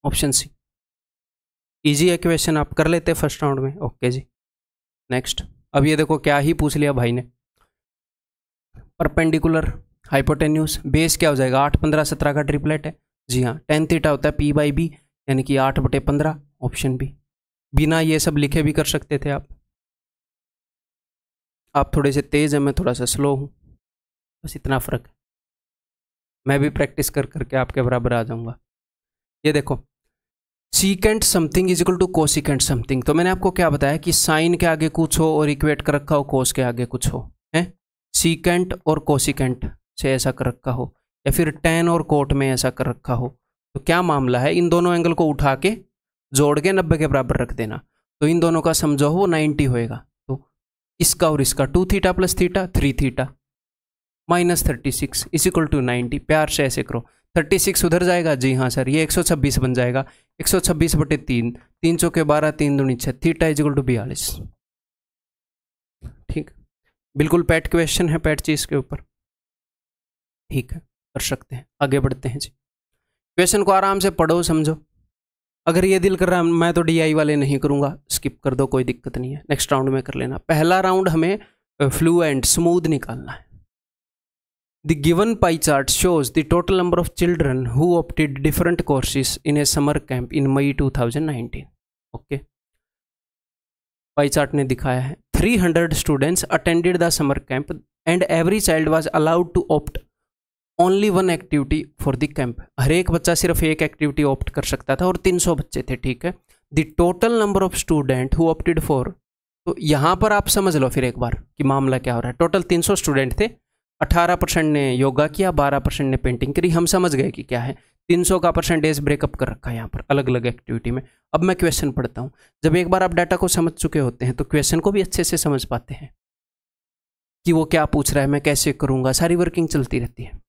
ऑप्शन सी इजी है आप कर लेते फर्स्ट राउंड में ओके जी नेक्स्ट अब ये देखो क्या ही पूछ लिया भाई ने परपेंडिकुलर हाइपोटेन्यूस बेस क्या हो जाएगा आठ पंद्रह सत्रह का ट्रिपलेट है जी हाँ टेन थीटा होता है पी बाई बी यानी कि आठ बटे पंद्रह ऑप्शन बी बिना ये सब लिखे भी कर सकते थे आप आप थोड़े से तेज़ हैं मैं थोड़ा सा स्लो हूँ बस इतना फ़र्क है मैं भी प्रैक्टिस कर करके आपके बराबर आ जाऊँगा ये देखो secant something is equal to cosecant something तो मैंने आपको क्या बताया कि साइन के आगे कुछ हो और इक्वेट कर रखा हो कोस के आगे कुछ हो है सीकेंट और कोसिकेंट से ऐसा कर रखा हो या फिर टेन और कोट में ऐसा कर रखा हो तो क्या मामला है इन दोनों एंगल को उठा के जोड़ के नब्बे के बराबर रख देना तो इन दोनों का समझो वो नाइन्टी होएगा तो इसका और इसका two theta plus theta three theta minus thirty six is equal to ninety प्यार से ऐसे करो थर्टी सिक्स उधर जाएगा जी हाँ सर ये एक सौ छब्बीस बन जाएगा एक सौ छब्बीस बटे तीन तीन सौ के बारह तीन दुनी छः थीटा इज इक्वल टू बयालीस ठीक बिल्कुल पैट क्वेश्चन है पैट चीज़ के ऊपर ठीक है कर सकते हैं आगे बढ़ते हैं जी क्वेश्चन को आराम से पढ़ो समझो अगर ये दिल कर रहा है मैं तो डीआई वाले नहीं करूँगा स्किप कर दो कोई दिक्कत नहीं है नेक्स्ट राउंड में कर लेना पहला राउंड हमें फ्लूएंट स्मूथ निकालना है the given pie chart shows the total number of children who opted different courses in a summer camp in May 2019. Okay pie chart ने दिखाया है 300 students attended the summer camp and every child was allowed to opt only one activity for the camp हर एक बच्चा सिर्फ एक एक्टिविटी ऑप्ट कर सकता था और 300 बच्चे थे ठीक है the total number of student who opted for तो यहाँ पर आप समझ लो फिर एक बार कि मामला क्या हो रहा है टोटल 300 स्टूडेंट थे 18 परसेंट ने योगा किया 12 परसेंट ने पेंटिंग करी हम समझ गए कि क्या है 300 का परसेंटेज ब्रेकअप कर रखा है यहाँ पर अलग अलग एक्टिविटी में अब मैं क्वेश्चन पढ़ता हूँ जब एक बार आप डाटा को समझ चुके होते हैं तो क्वेश्चन को भी अच्छे से समझ पाते हैं कि वो क्या पूछ रहा है मैं कैसे करूँगा सारी वर्किंग चलती रहती है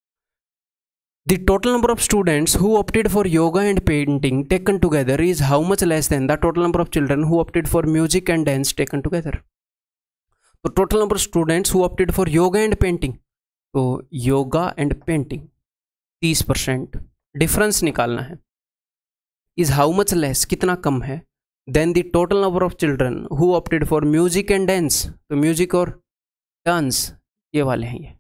The total number of students who opted for yoga and painting taken together is how much less than the total number of children who opted for music and dance taken together. total number of students who opted for yoga and painting. So yoga and painting, 30 percent difference निकालना है Is how much less? कितना कम है Than the total number of children who opted for music and dance. So music or dance ये वाले हैं ये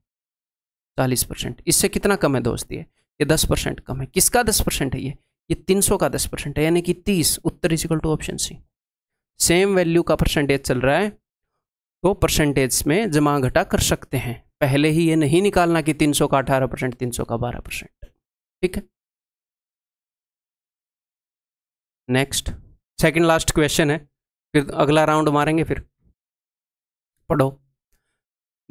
चालीस परसेंट इससे कितना कम है दोस्त ये ये दस परसेंट कम है किसका दस परसेंट है ये ये तीन सौ का दस परसेंट है यानी कि तीस उत्तर equal to option C same value का परसेंटेज चल रहा है तो परसेंटेज में जमा घटा कर सकते हैं पहले ही ये नहीं निकालना कि तीन सौ का अठारह परसेंट तीन सौ का बारह परसेंट ठीक है नेक्स्ट सेकेंड लास्ट क्वेश्चन है फिर अगला राउंड मारेंगे फिर पढ़ो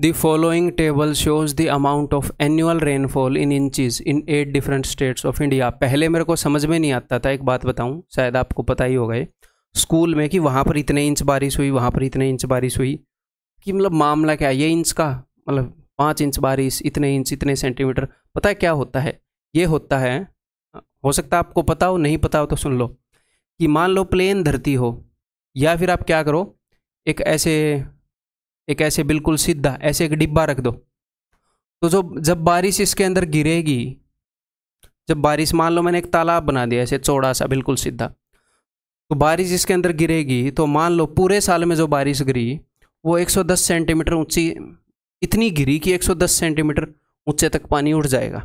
The following table shows the amount of annual rainfall in inches in eight different states of India. पहले मेरे को समझ में नहीं आता था एक बात बताऊँ शायद आपको पता ही होगा स्कूल में कि वहाँ पर इतने इंच बारिश हुई वहाँ पर इतने इंच बारिश हुई कि मतलब मामला क्या है ये इंच का मतलब पाँच इंच बारिश इतने इंच इतने सेंटीमीटर पता है क्या होता है ये होता है हो सकता है आपको पता हो नहीं पता हो तो सुन लो कि मान लो प्लेन धरती हो या फिर आप क्या करो एक ऐसे एक ऐसे बिल्कुल सीधा ऐसे एक डिब्बा रख दो तो जो जब बारिश इसके अंदर गिरेगी जब बारिश मान लो मैंने एक तालाब बना दिया ऐसे चौड़ा सा बिल्कुल सीधा तो बारिश इसके अंदर गिरेगी तो मान लो पूरे साल में जो बारिश गिरी वो 110 सेंटीमीटर ऊंची इतनी गिरी कि 110 सेंटीमीटर ऊंचे तक पानी उठ जाएगा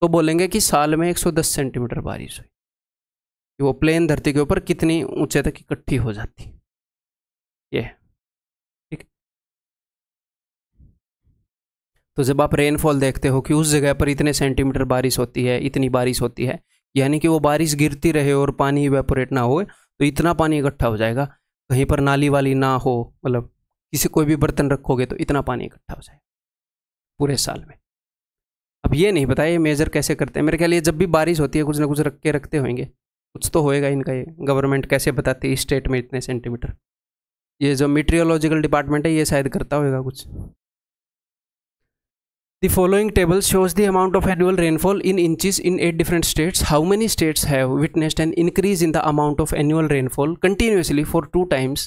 तो बोलेंगे कि साल में 110 सेंटीमीटर बारिश हुई कि वो प्लेन धरती के ऊपर कितनी ऊंचे तक इकट्ठी हो जाती ये तो जब आप रेनफॉल देखते हो कि उस जगह पर इतने सेंटीमीटर बारिश होती है इतनी बारिश होती है यानी कि वो बारिश गिरती रहे और पानी इवेपोरेट ना हो तो इतना पानी इकट्ठा हो जाएगा कहीं पर नाली वाली ना हो मतलब किसी कोई भी बर्तन रखोगे तो इतना पानी इकट्ठा हो जाएगा पूरे साल में अब ये नहीं पता ये मेज़र कैसे करते हैं मेरे ख्याल ये जब भी बारिश होती है कुछ ना कुछ रख के रखते होंगे कुछ तो होएगा इनका ये गवर्नमेंट कैसे बताती है स्टेट में इतने सेंटीमीटर ये जो मेट्रियोलॉजिकल डिपार्टमेंट है ये शायद करता होगा कुछ The following table shows the amount of annual rainfall in inches in eight different states. How many states have witnessed an increase in the amount of annual rainfall continuously for two times?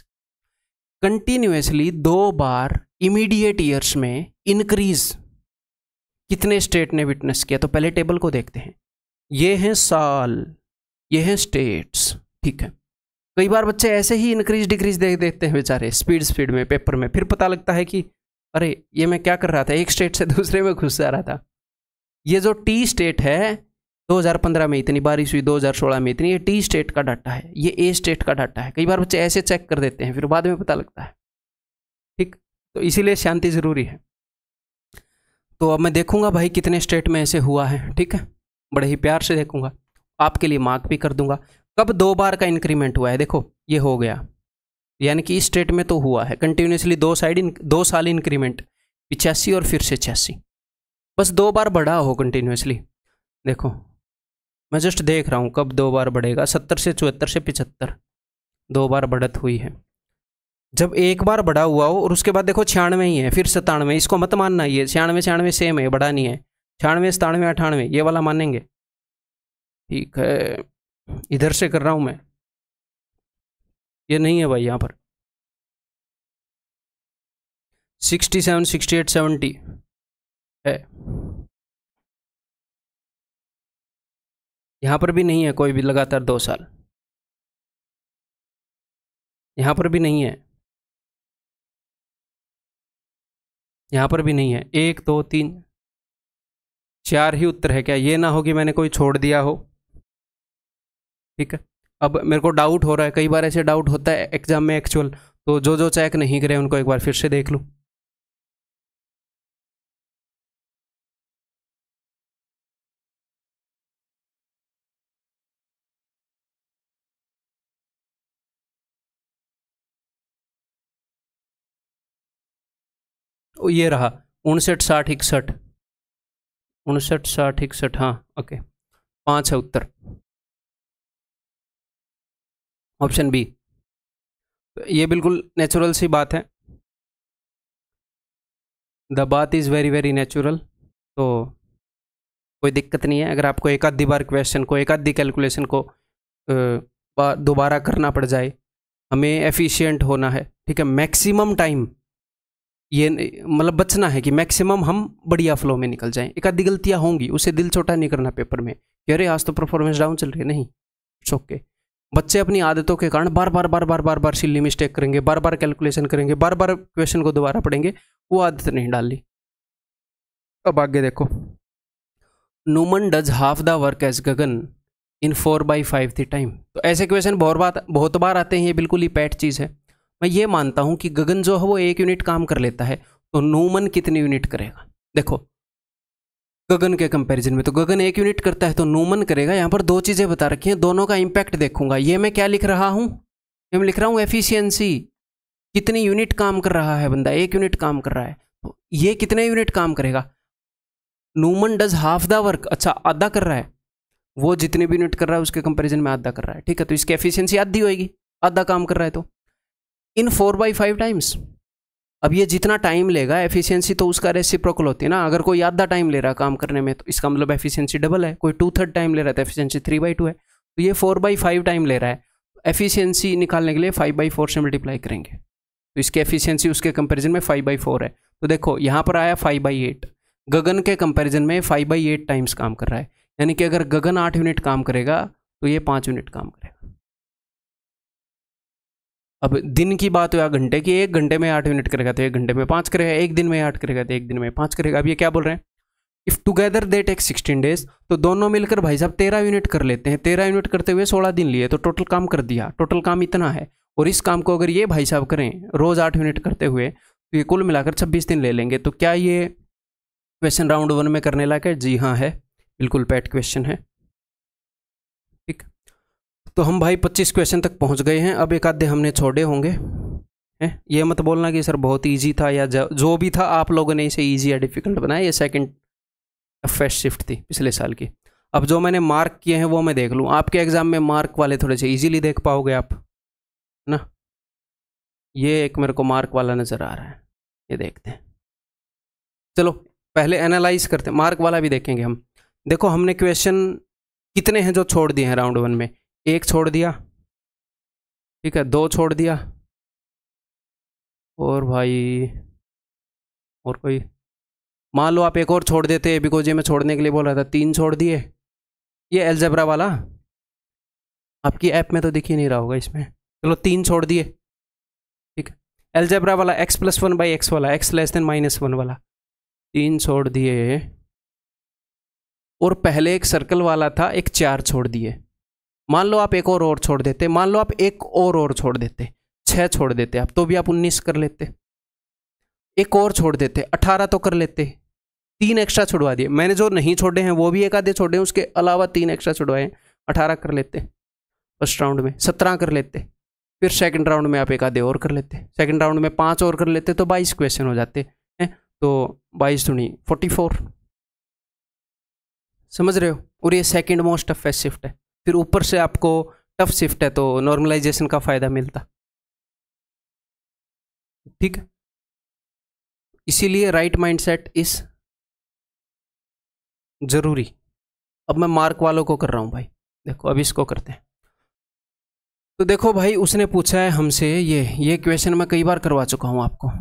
Continuously दो बार immediate years में increase कितने स्टेट ने विटनेस किया तो पहले टेबल को देखते हैं ये हैं साल ये हैं स्टेट्स ठीक है कई बार बच्चे ऐसे ही इंक्रीज डिक्रीज देख देखते हैं बेचारे स्पीड स्पीड में पेपर में फिर पता लगता है कि अरे ये मैं क्या कर रहा था एक स्टेट से दूसरे में घुस जा रहा था ये जो टी स्टेट है 2015 में इतनी बारिश हुई 2016 में इतनी ये टी स्टेट का डाटा है ये ए स्टेट का डाटा है कई बार बच्चे ऐसे चेक कर देते हैं फिर बाद में पता लगता है ठीक तो इसीलिए शांति ज़रूरी है तो अब मैं देखूंगा भाई कितने स्टेट में ऐसे हुआ है ठीक है बड़े ही प्यार से देखूंगा आपके लिए मार्क भी कर दूंगा कब दो बार का इंक्रीमेंट हुआ है देखो ये हो गया यानी कि इस स्टेट में तो हुआ है कंटिन्यूसली दो साइड दो साल इंक्रीमेंट पिचासी और फिर से छियासी बस दो बार बढ़ा हो कंटिन्यूसली देखो मैं जस्ट देख रहा हूँ कब दो बार बढ़ेगा सत्तर से चौहत्तर से पिचहत्तर दो बार बढ़त हुई है जब एक बार बढ़ा हुआ हो और उसके बाद देखो छियानवे ही है फिर सतानवे इसको मत मानना ये छियानवे छियानवे सेम है बढ़ा नहीं है छियानवे सतानवे अठानवे ये वाला मानेंगे ठीक है इधर से कर रहा हूँ मैं ये नहीं है भाई यहाँ पर sixty seven sixty eight seventy है यहाँ पर भी नहीं है कोई भी लगातार दो साल यहाँ पर भी नहीं है यहाँ पर भी नहीं है एक दो तीन चार ही उत्तर है क्या ये ना हो कि मैंने कोई छोड़ दिया हो ठीक है अब मेरे को डाउट हो रहा है कई बार ऐसे डाउट होता है एग्ज़ाम में एक्चुअल तो जो जो चेक नहीं करे उनको एक बार फिर से देख लूँ ये रहा उनसठ साठ इकसठ उनसठ साठ इकसठ हाँ ओके पाँच है उत्तर ऑप्शन बी ये बिल्कुल नेचुरल सी बात है द बात इज़ वेरी वेरी नेचुरल तो कोई दिक्कत नहीं है अगर आपको एक आधी बार क्वेश्चन को एक आधी कैलकुलेशन को दोबारा करना पड़ जाए हमें एफिशिएंट होना है ठीक है मैक्सिमम टाइम ये मतलब बचना है कि मैक्सिमम हम बढ़िया फ्लो में निकल जाएं एक आधी गलतियाँ होंगी उसे दिल छोटा नहीं करना पेपर में कि अरे आज तो परफॉर्मेंस डाउन चल रही है नहीं इट्स ओके बच्चे अपनी आदतों के कारण बार बार बार बार बार बार सिल्ली मिस्टेक करेंगे बार बार कैलकुलेशन करेंगे बार बार क्वेश्चन को दोबारा पढ़ेंगे वो आदत नहीं डाली अब आगे देखो Numan does half the work as Gagan in four by five the time तो ऐसे क्वेश्चन बहुत बार बहुत बार आते हैं ये बिल्कुल ही पैट चीज़ है मैं ये मानता हूँ कि गगन जो है वो एक यूनिट काम कर लेता है तो नूमन कितनी यूनिट करेगा देखो गगन के कंपैरिजन में तो गगन एक यूनिट करता है तो नूमन करेगा यहाँ पर दो चीज़ें बता रखी हैं दोनों का इम्पैक्ट देखूंगा ये मैं क्या लिख रहा हूँ ये मैं लिख रहा हूँ एफिशियंसी कितनी यूनिट काम कर रहा है बंदा एक यूनिट काम कर रहा है तो ये कितने यूनिट काम करेगा Numan does half the work अच्छा आधा कर रहा है वो जितने भी यूनिट कर रहा है उसके कंपेरिजन में आधा कर रहा है ठीक है तो इसकी एफिशियंसी आधी होगी आधा काम कर रहा है तो इन फोर बाई फाइव टाइम्स अब ये जितना टाइम लेगा एफिशिएंसी तो उसका रेसिप्रोकल होती है ना अगर कोई आधा टाइम ले रहा है काम करने में तो इसका मतलब एफिशिएंसी डबल है कोई टू थर्ड टाइम ले रहा है तो एफिशिएंसी थ्री बाई टू है तो ये फोर बाई फाइव टाइम ले रहा है एफिशिएंसी निकालने के लिए फाइव बाई फोर से मल्टीप्लाई करेंगे तो इसकी एफिशियंसी उसके कंपेरिजन में फाइव बाई फोर है तो देखो यहाँ पर आया फाइव बाई एट गगन के कंपेरिजन में फाइव बाई एट टाइम्स काम कर रहा है यानी कि अगर गगन आठ यूनिट काम करेगा तो ये पाँच यूनिट काम करेगा अब दिन की बात हो या घंटे की एक घंटे में आठ यूनिट करेगा तो एक घंटे में पाँच करेगा एक दिन में आठ करेगा तो एक दिन में पाँच करेगा अब ये क्या बोल रहे हैं if together they take sixteen days तो दोनों मिलकर भाई साहब तेरह यूनिट कर लेते हैं तेरह यूनिट करते हुए सोलह दिन लिए तो टोटल काम कर दिया टोटल काम इतना है और इस काम को अगर ये भाई साहब करें रोज़ आठ यूनिट करते हुए तो ये कुल मिलाकर छब्बीस दिन ले लेंगे तो क्या ये क्वेश्चन राउंड वन में करने लायक है जी हाँ है बिल्कुल पैट क्वेश्चन है तो हम भाई पच्चीस क्वेश्चन तक पहुँच गए हैं अब एक आधे हमने छोड़े होंगे हैं ये मत बोलना कि सर बहुत ईजी था या जो भी था आप लोगों ने इसे ईजी या डिफ़िकल्ट बनाया ये सेकेंड फेस्ट शिफ्ट थी पिछले साल की अब जो मैंने मार्क किए हैं वो मैं देख लूँ आपके एग्ज़ाम में मार्क वाले थोड़े से ईजीली देख पाओगे आप ना ये एक मेरे को मार्क वाला नज़र आ रहा है ये देखते हैं चलो पहले एनालाइज करते हैं मार्क वाला भी देखेंगे हम देखो हमने क्वेश्चन कितने हैं जो छोड़ दिए हैं राउंड वन में एक छोड़ दिया ठीक है दो छोड़ दिया और भाई और कोई मान लो आप एक और छोड़ देते बिकॉज ये मैं छोड़ने के लिए बोल रहा था तीन छोड़ दिए ये एल्जेब्रा वाला आपकी ऐप में तो दिख ही नहीं रहा होगा इसमें चलो तीन छोड़ दिए ठीक है एल्जेब्रा वाला x plus one by x वाला x less than minus one वाला तीन छोड़ दिए और पहले एक सर्कल वाला था एक चार छोड़ दिए मान लो आप एक और और छोड़ देते मान लो आप एक और और छोड़ देते छः छोड़ देते आप तो भी आप उन्नीस कर लेते एक और छोड़ देते अठारह तो कर लेते तीन एक्स्ट्रा छुड़वा दिए मैंने जो नहीं छोड़े हैं वो भी एक आधे छोड़े हैं उसके अलावा तीन एक्स्ट्रा छुड़वाए अठारह कर लेते फर्स्ट राउंड में सत्रह कर लेते फिर सेकंड राउंड में आप एक आधे और कर लेते सेकंड राउंड में पांच और कर लेते तो बाईस क्वेश्चन हो जाते हैं तो बाईस धुनी फोर्टी फोर समझ रहे हो और ये सेकंड मोस्ट टफेस्ट शिफ्ट है फिर ऊपर से आपको टफ शिफ्ट है तो नॉर्मलाइजेशन का फ़ायदा मिलता ठीक है इसीलिए राइट माइंडसेट इस ज़रूरी अब मैं मार्क वालों को कर रहा हूँ भाई देखो अब इसको करते हैं तो देखो भाई उसने पूछा है हमसे ये ये क्वेश्चन मैं कई बार करवा चुका हूँ आपको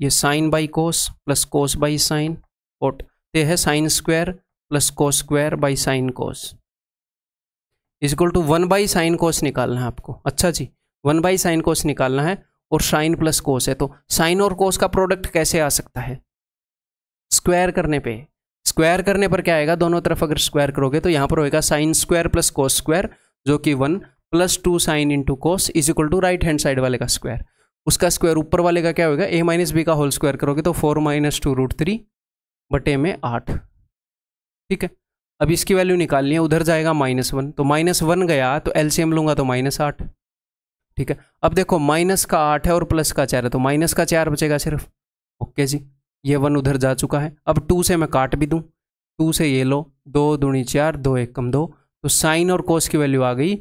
ये sine by cos plus cos by sine और ये है sine square plus cos square by sine cos is equal to one by sine cos निकालना है आपको अच्छा जी वन बाई साइन कोस निकालना है और साइन प्लस कोस है तो साइन और कोस का प्रोडक्ट कैसे आ सकता है स्क्वायर करने पे स्क्वायर करने पर क्या आएगा दोनों तरफ अगर स्क्वायर करोगे तो यहाँ पर होएगा sine square plus cos square जो कि one plus two sine into cos is equal to right hand side वाले का स्क्वायर उसका स्क्वायर ऊपर वाले का क्या होगा ए माइनस बी का होल स्क्वायर करोगे तो four minus two root three बटे में आठ ठीक है अब इसकी वैल्यू निकालनी है उधर जाएगा माइनस वन तो माइनस वन गया तो एलसीएम लूंगा तो माइनस आठ ठीक है अब देखो माइनस का आठ है और प्लस का चार है तो माइनस का चार बचेगा सिर्फ ओके जी ये वन उधर जा चुका है अब टू से मैं काट भी दूँ टू से ये लो दो दूनी चार दो एक कम दो तो साइन और कोस की वैल्यू आ गई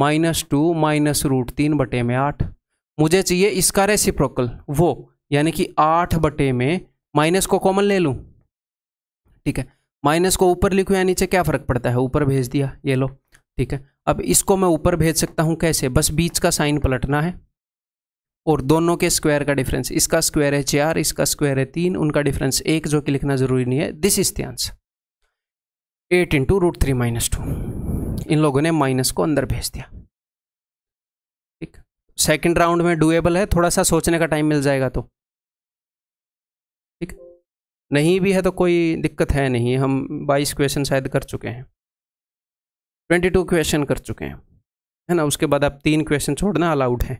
माइनस टू माइनस रूट तीन बटे में आठ मुझे चाहिए इसका रेसिप्रोकल वो यानी कि आठ बटे में माइनस को कॉमन ले लूँ ठीक है माइनस को ऊपर लिखो या नीचे क्या फ़र्क पड़ता है ऊपर भेज दिया ये लो ठीक है अब इसको मैं ऊपर भेज सकता हूँ कैसे बस बीच का साइन पलटना है और दोनों के स्क्वायर का डिफरेंस इसका स्क्वायर है चार इसका स्क्वायर है तीन उनका डिफरेंस एक जो कि लिखना ज़रूरी नहीं है this is the answer eight into root three minus two इन लोगों ने माइनस को अंदर भेज दिया ठीक सेकंड राउंड में डुएबल है थोड़ा सा सोचने का टाइम मिल जाएगा तो नहीं भी है तो कोई दिक्कत है नहीं हम बाईस क्वेश्चन शायद कर चुके हैं ट्वेंटी टू क्वेश्चन कर चुके हैं है ना उसके बाद आप तीन क्वेश्चन छोड़ना अलाउड है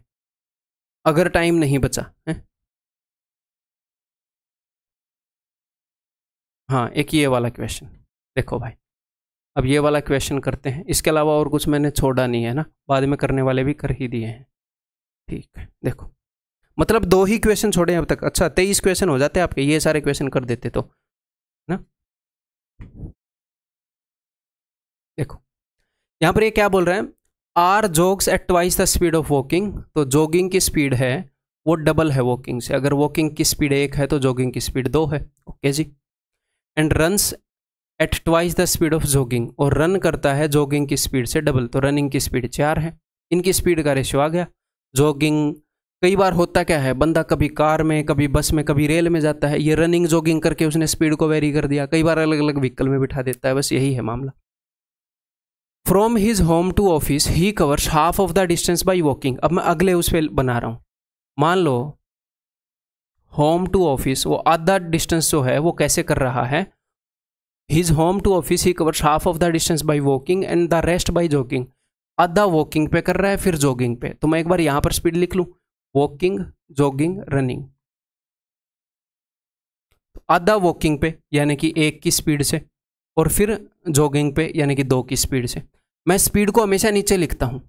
अगर टाइम नहीं बचा है हाँ एक ये वाला क्वेश्चन देखो भाई अब ये वाला क्वेश्चन करते हैं इसके अलावा और कुछ मैंने छोड़ा नहीं है ना बाद में करने वाले भी कर ही दिए हैं ठीक है देखो मतलब दो ही क्वेश्चन छोड़े अब तक अच्छा तेईस क्वेश्चन हो जाते आपके ये सारे क्वेश्चन कर देते तो ना देखो यहां पर ये क्या बोल रहे हैं R jogs at twice the speed of walking तो जोगिंग की स्पीड है वो डबल है वॉकिंग से अगर वॉकिंग की स्पीड एक है तो जॉगिंग की स्पीड दो है ओके जी and runs at twice the speed of jogging और रन करता है जोगिंग की स्पीड से डबल तो रनिंग की स्पीड चार है इनकी स्पीड का रेशियो आ गया जोगिंग कई बार होता क्या है बंदा कभी कार में कभी बस में कभी रेल में जाता है ये रनिंग जॉगिंग करके उसने स्पीड को वेरी कर दिया कई बार अलग अलग व्हीकल में बिठा देता है बस यही है मामला from his home to office he covers half of the distance by walking अब मैं अगले उस पर बना रहा हूँ मान लो होम टू ऑफिस वो आधा डिस्टेंस जो है वो कैसे कर रहा है his home to office he covers half of the distance by walking and the rest by jogging आधा वॉकिंग पे कर रहा है फिर जॉगिंग पे तो मैं एक बार यहाँ पर स्पीड लिख लूँ वॉकिंग जॉगिंग रनिंग आधा वॉकिंग पे यानी कि एक की स्पीड से और फिर जॉगिंग पे यानी कि दो की स्पीड से मैं स्पीड को हमेशा नीचे लिखता हूँ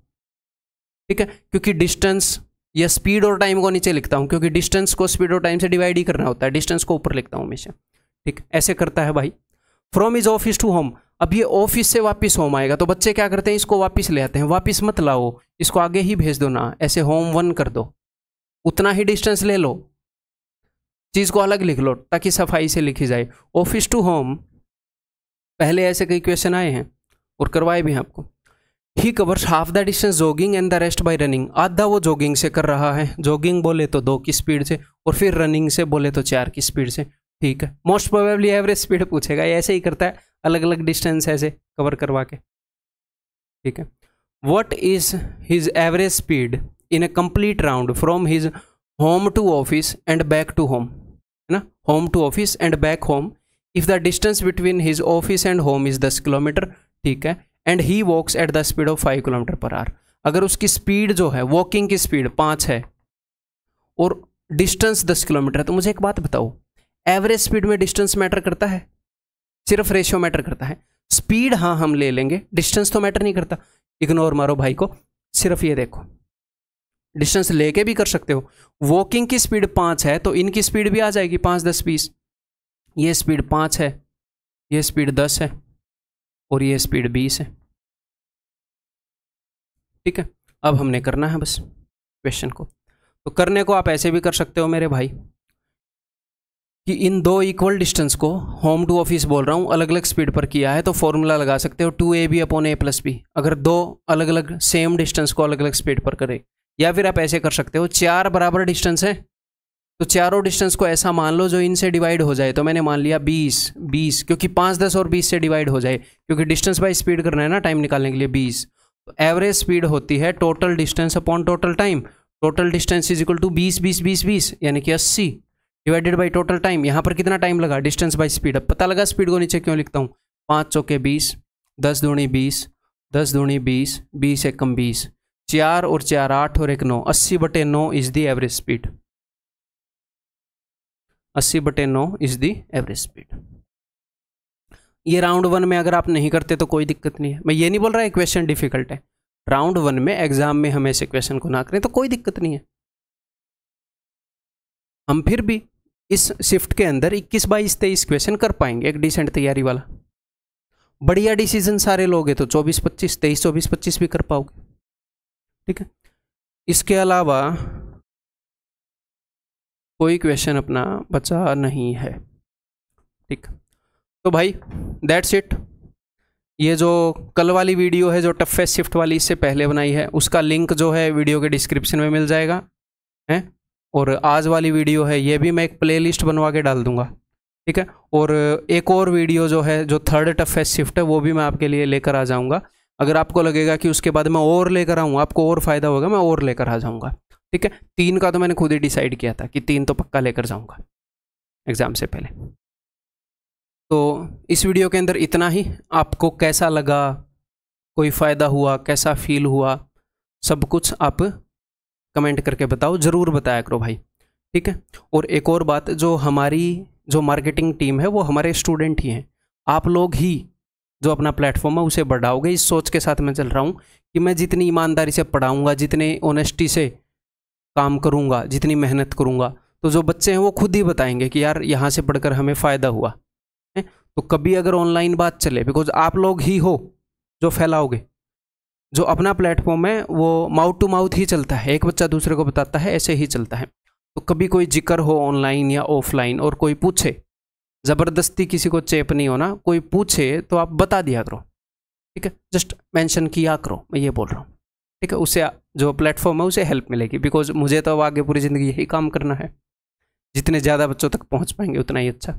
ठीक है क्योंकि डिस्टेंस या स्पीड और टाइम को नीचे लिखता हूँ क्योंकि डिस्टेंस को स्पीड और टाइम से डिवाइड ही करना होता है डिस्टेंस को ऊपर लिखता हूँ हमेशा ठीक ऐसे करता है भाई from his office to home अब ये ऑफिस से वापस होम आएगा तो बच्चे क्या करते हैं इसको वापस ले आते हैं वापस मत लाओ इसको आगे ही भेज दो ना ऐसे होम वन कर दो उतना ही डिस्टेंस ले लो चीज़ को अलग लिख लो ताकि सफाई से लिखी जाए ऑफिस टू होम पहले ऐसे कई क्वेश्चन आए हैं और करवाए भी हैं आपको he covers half the distance jogging and the rest by running आधा वो जॉगिंग से कर रहा है जॉगिंग बोले तो दो की स्पीड से और फिर रनिंग से बोले तो चार की स्पीड से ठीक है मोस्ट प्रोबेबली एवरेज स्पीड पूछेगा ऐसे ही करता है अलग अलग डिस्टेंस ऐसे कवर करवा के ठीक है what is his average speed in a complete round from his home to office and back to home है ना home to office and back home if the distance between his office and home is दस किलोमीटर ठीक है and he walks at the speed of five kilometre per hour अगर उसकी स्पीड जो है वॉकिंग की स्पीड पाँच है और डिस्टेंस दस किलोमीटर है तो मुझे एक बात बताओ एवरेज स्पीड में डिस्टेंस मैटर करता है सिर्फ रेशियो मैटर करता है स्पीड हाँ हम ले लेंगे डिस्टेंस तो मैटर नहीं करता इग्नोर मारो भाई को सिर्फ ये देखो डिस्टेंस लेके भी कर सकते हो वॉकिंग की स्पीड पाँच है तो इनकी स्पीड भी आ जाएगी पाँच दस बीस ये स्पीड पाँच है ये स्पीड दस है और ये स्पीड बीस है ठीक है अब हमने करना है बस क्वेश्चन को तो करने को आप ऐसे भी कर सकते हो मेरे भाई कि इन दो इक्वल डिस्टेंस को होम टू ऑफिस बोल रहा हूँ अलग अलग स्पीड पर किया है तो फॉर्मूला लगा सकते हो two A B upon A plus B अगर दो अलग अलग सेम डिस्टेंस को अलग अलग स्पीड पर करे या फिर आप ऐसे कर सकते हो चार बराबर डिस्टेंस है तो चारों डिस्टेंस को ऐसा मान लो जो इनसे डिवाइड हो जाए तो मैंने मान लिया बीस बीस क्योंकि पाँच दस और बीस से डिवाइड हो जाए क्योंकि डिस्टेंस बाई स्पीड करना है ना टाइम निकालने के लिए बीस तो एवरेज स्पीड होती है total distance upon total time total distance is equal to बीस बीस बीस बीस यानी कि अस्सी डिवाइडेड बाई टोटल टाइम यहाँ पर कितना टाइम लगा डिस्टेंस बाई स्पीड अब पता लगा स्पीड को नीचे क्यों लिखता हूँ पाँच चौके बीस दस दूनी बीस दस दूनी बीस बीस एक कम बीस चार और चार आठ और एक नौ अस्सी बटे नौ इज दी एवरेज स्पीड अस्सी बटे नौ इज दी एवरेज स्पीड ये राउंड वन में अगर आप नहीं करते तो कोई दिक्कत नहीं है मैं ये नहीं बोल रहा है क्वेश्चन डिफिकल्ट है राउंड वन में एग्जाम में हम ऐसे क्वेश्चन को ना करें तो कोई दिक्कत नहीं है हम फिर भी इस शिफ्ट के अंदर इक्कीस बाईस तेईस क्वेश्चन कर पाएंगे एक डिसेंट तैयारी वाला बढ़िया डिसीजन सारे लोगे तो चौबीस पच्चीस तेईस चौबीस पच्चीस भी कर पाओगे ठीक है इसके अलावा कोई क्वेश्चन अपना बचा नहीं है ठीक तो भाई दैट्स इट ये जो कल वाली वीडियो है जो टफेस्ट शिफ्ट वाली इससे पहले बनाई है उसका लिंक जो है वीडियो के डिस्क्रिप्शन में मिल जाएगा हैं और आज वाली वीडियो है ये भी मैं एक प्लेलिस्ट बनवा के डाल दूंगा ठीक है और एक और वीडियो जो है जो थर्ड टफेस्ट शिफ्ट है वो भी मैं आपके लिए लेकर आ जाऊँगा अगर आपको लगेगा कि उसके बाद मैं और लेकर आऊँ आपको और फ़ायदा होगा मैं और लेकर आ जाऊँगा ठीक है तीन का तो मैंने खुद ही डिसाइड किया था कि तीन तो पक्का लेकर जाऊँगा एग्ज़ाम से पहले तो इस वीडियो के अंदर इतना ही आपको कैसा लगा कोई फ़ायदा हुआ कैसा फील हुआ सब कुछ आप कमेंट करके बताओ ज़रूर बताया करो भाई ठीक है और एक और बात जो हमारी जो मार्केटिंग टीम है वो हमारे स्टूडेंट ही हैं आप लोग ही जो अपना प्लेटफॉर्म है उसे बढ़ाओगे इस सोच के साथ मैं चल रहा हूँ कि मैं जितनी ईमानदारी से पढ़ाऊँगा जितने ऑनेस्टी से काम करूँगा जितनी मेहनत करूँगा तो जो बच्चे हैं वो खुद ही बताएंगे कि यार यहाँ से पढ़कर हमें फ़ायदा हुआ है तो कभी अगर ऑनलाइन बात चले बिकॉज आप लोग ही हो जो फैलाओगे जो अपना प्लेटफॉर्म है वो माउथ टू माउथ ही चलता है एक बच्चा दूसरे को बताता है ऐसे ही चलता है तो कभी कोई जिक्र हो ऑनलाइन या ऑफलाइन और कोई पूछे ज़बरदस्ती किसी को चेप नहीं होना कोई पूछे तो आप बता दिया करो ठीक है जस्ट मेंशन किया करो मैं ये बोल रहा हूँ ठीक है उससे जो प्लेटफॉर्म है उसे हेल्प मिलेगी बिकॉज मुझे तो अब आगे पूरी ज़िंदगी यही काम करना है जितने ज़्यादा बच्चों तक पहुँच पाएंगे उतना ही अच्छा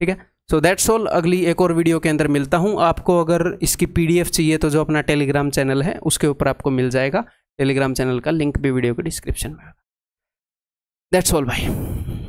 ठीक है सो दैट्स ऑल अगली एक और वीडियो के अंदर मिलता हूँ आपको अगर इसकी पी चाहिए तो जो अपना टेलीग्राम चैनल है उसके ऊपर आपको मिल जाएगा टेलीग्राम चैनल का लिंक भी वीडियो के डिस्क्रिप्शन में होगा दैट्स ऑल भाई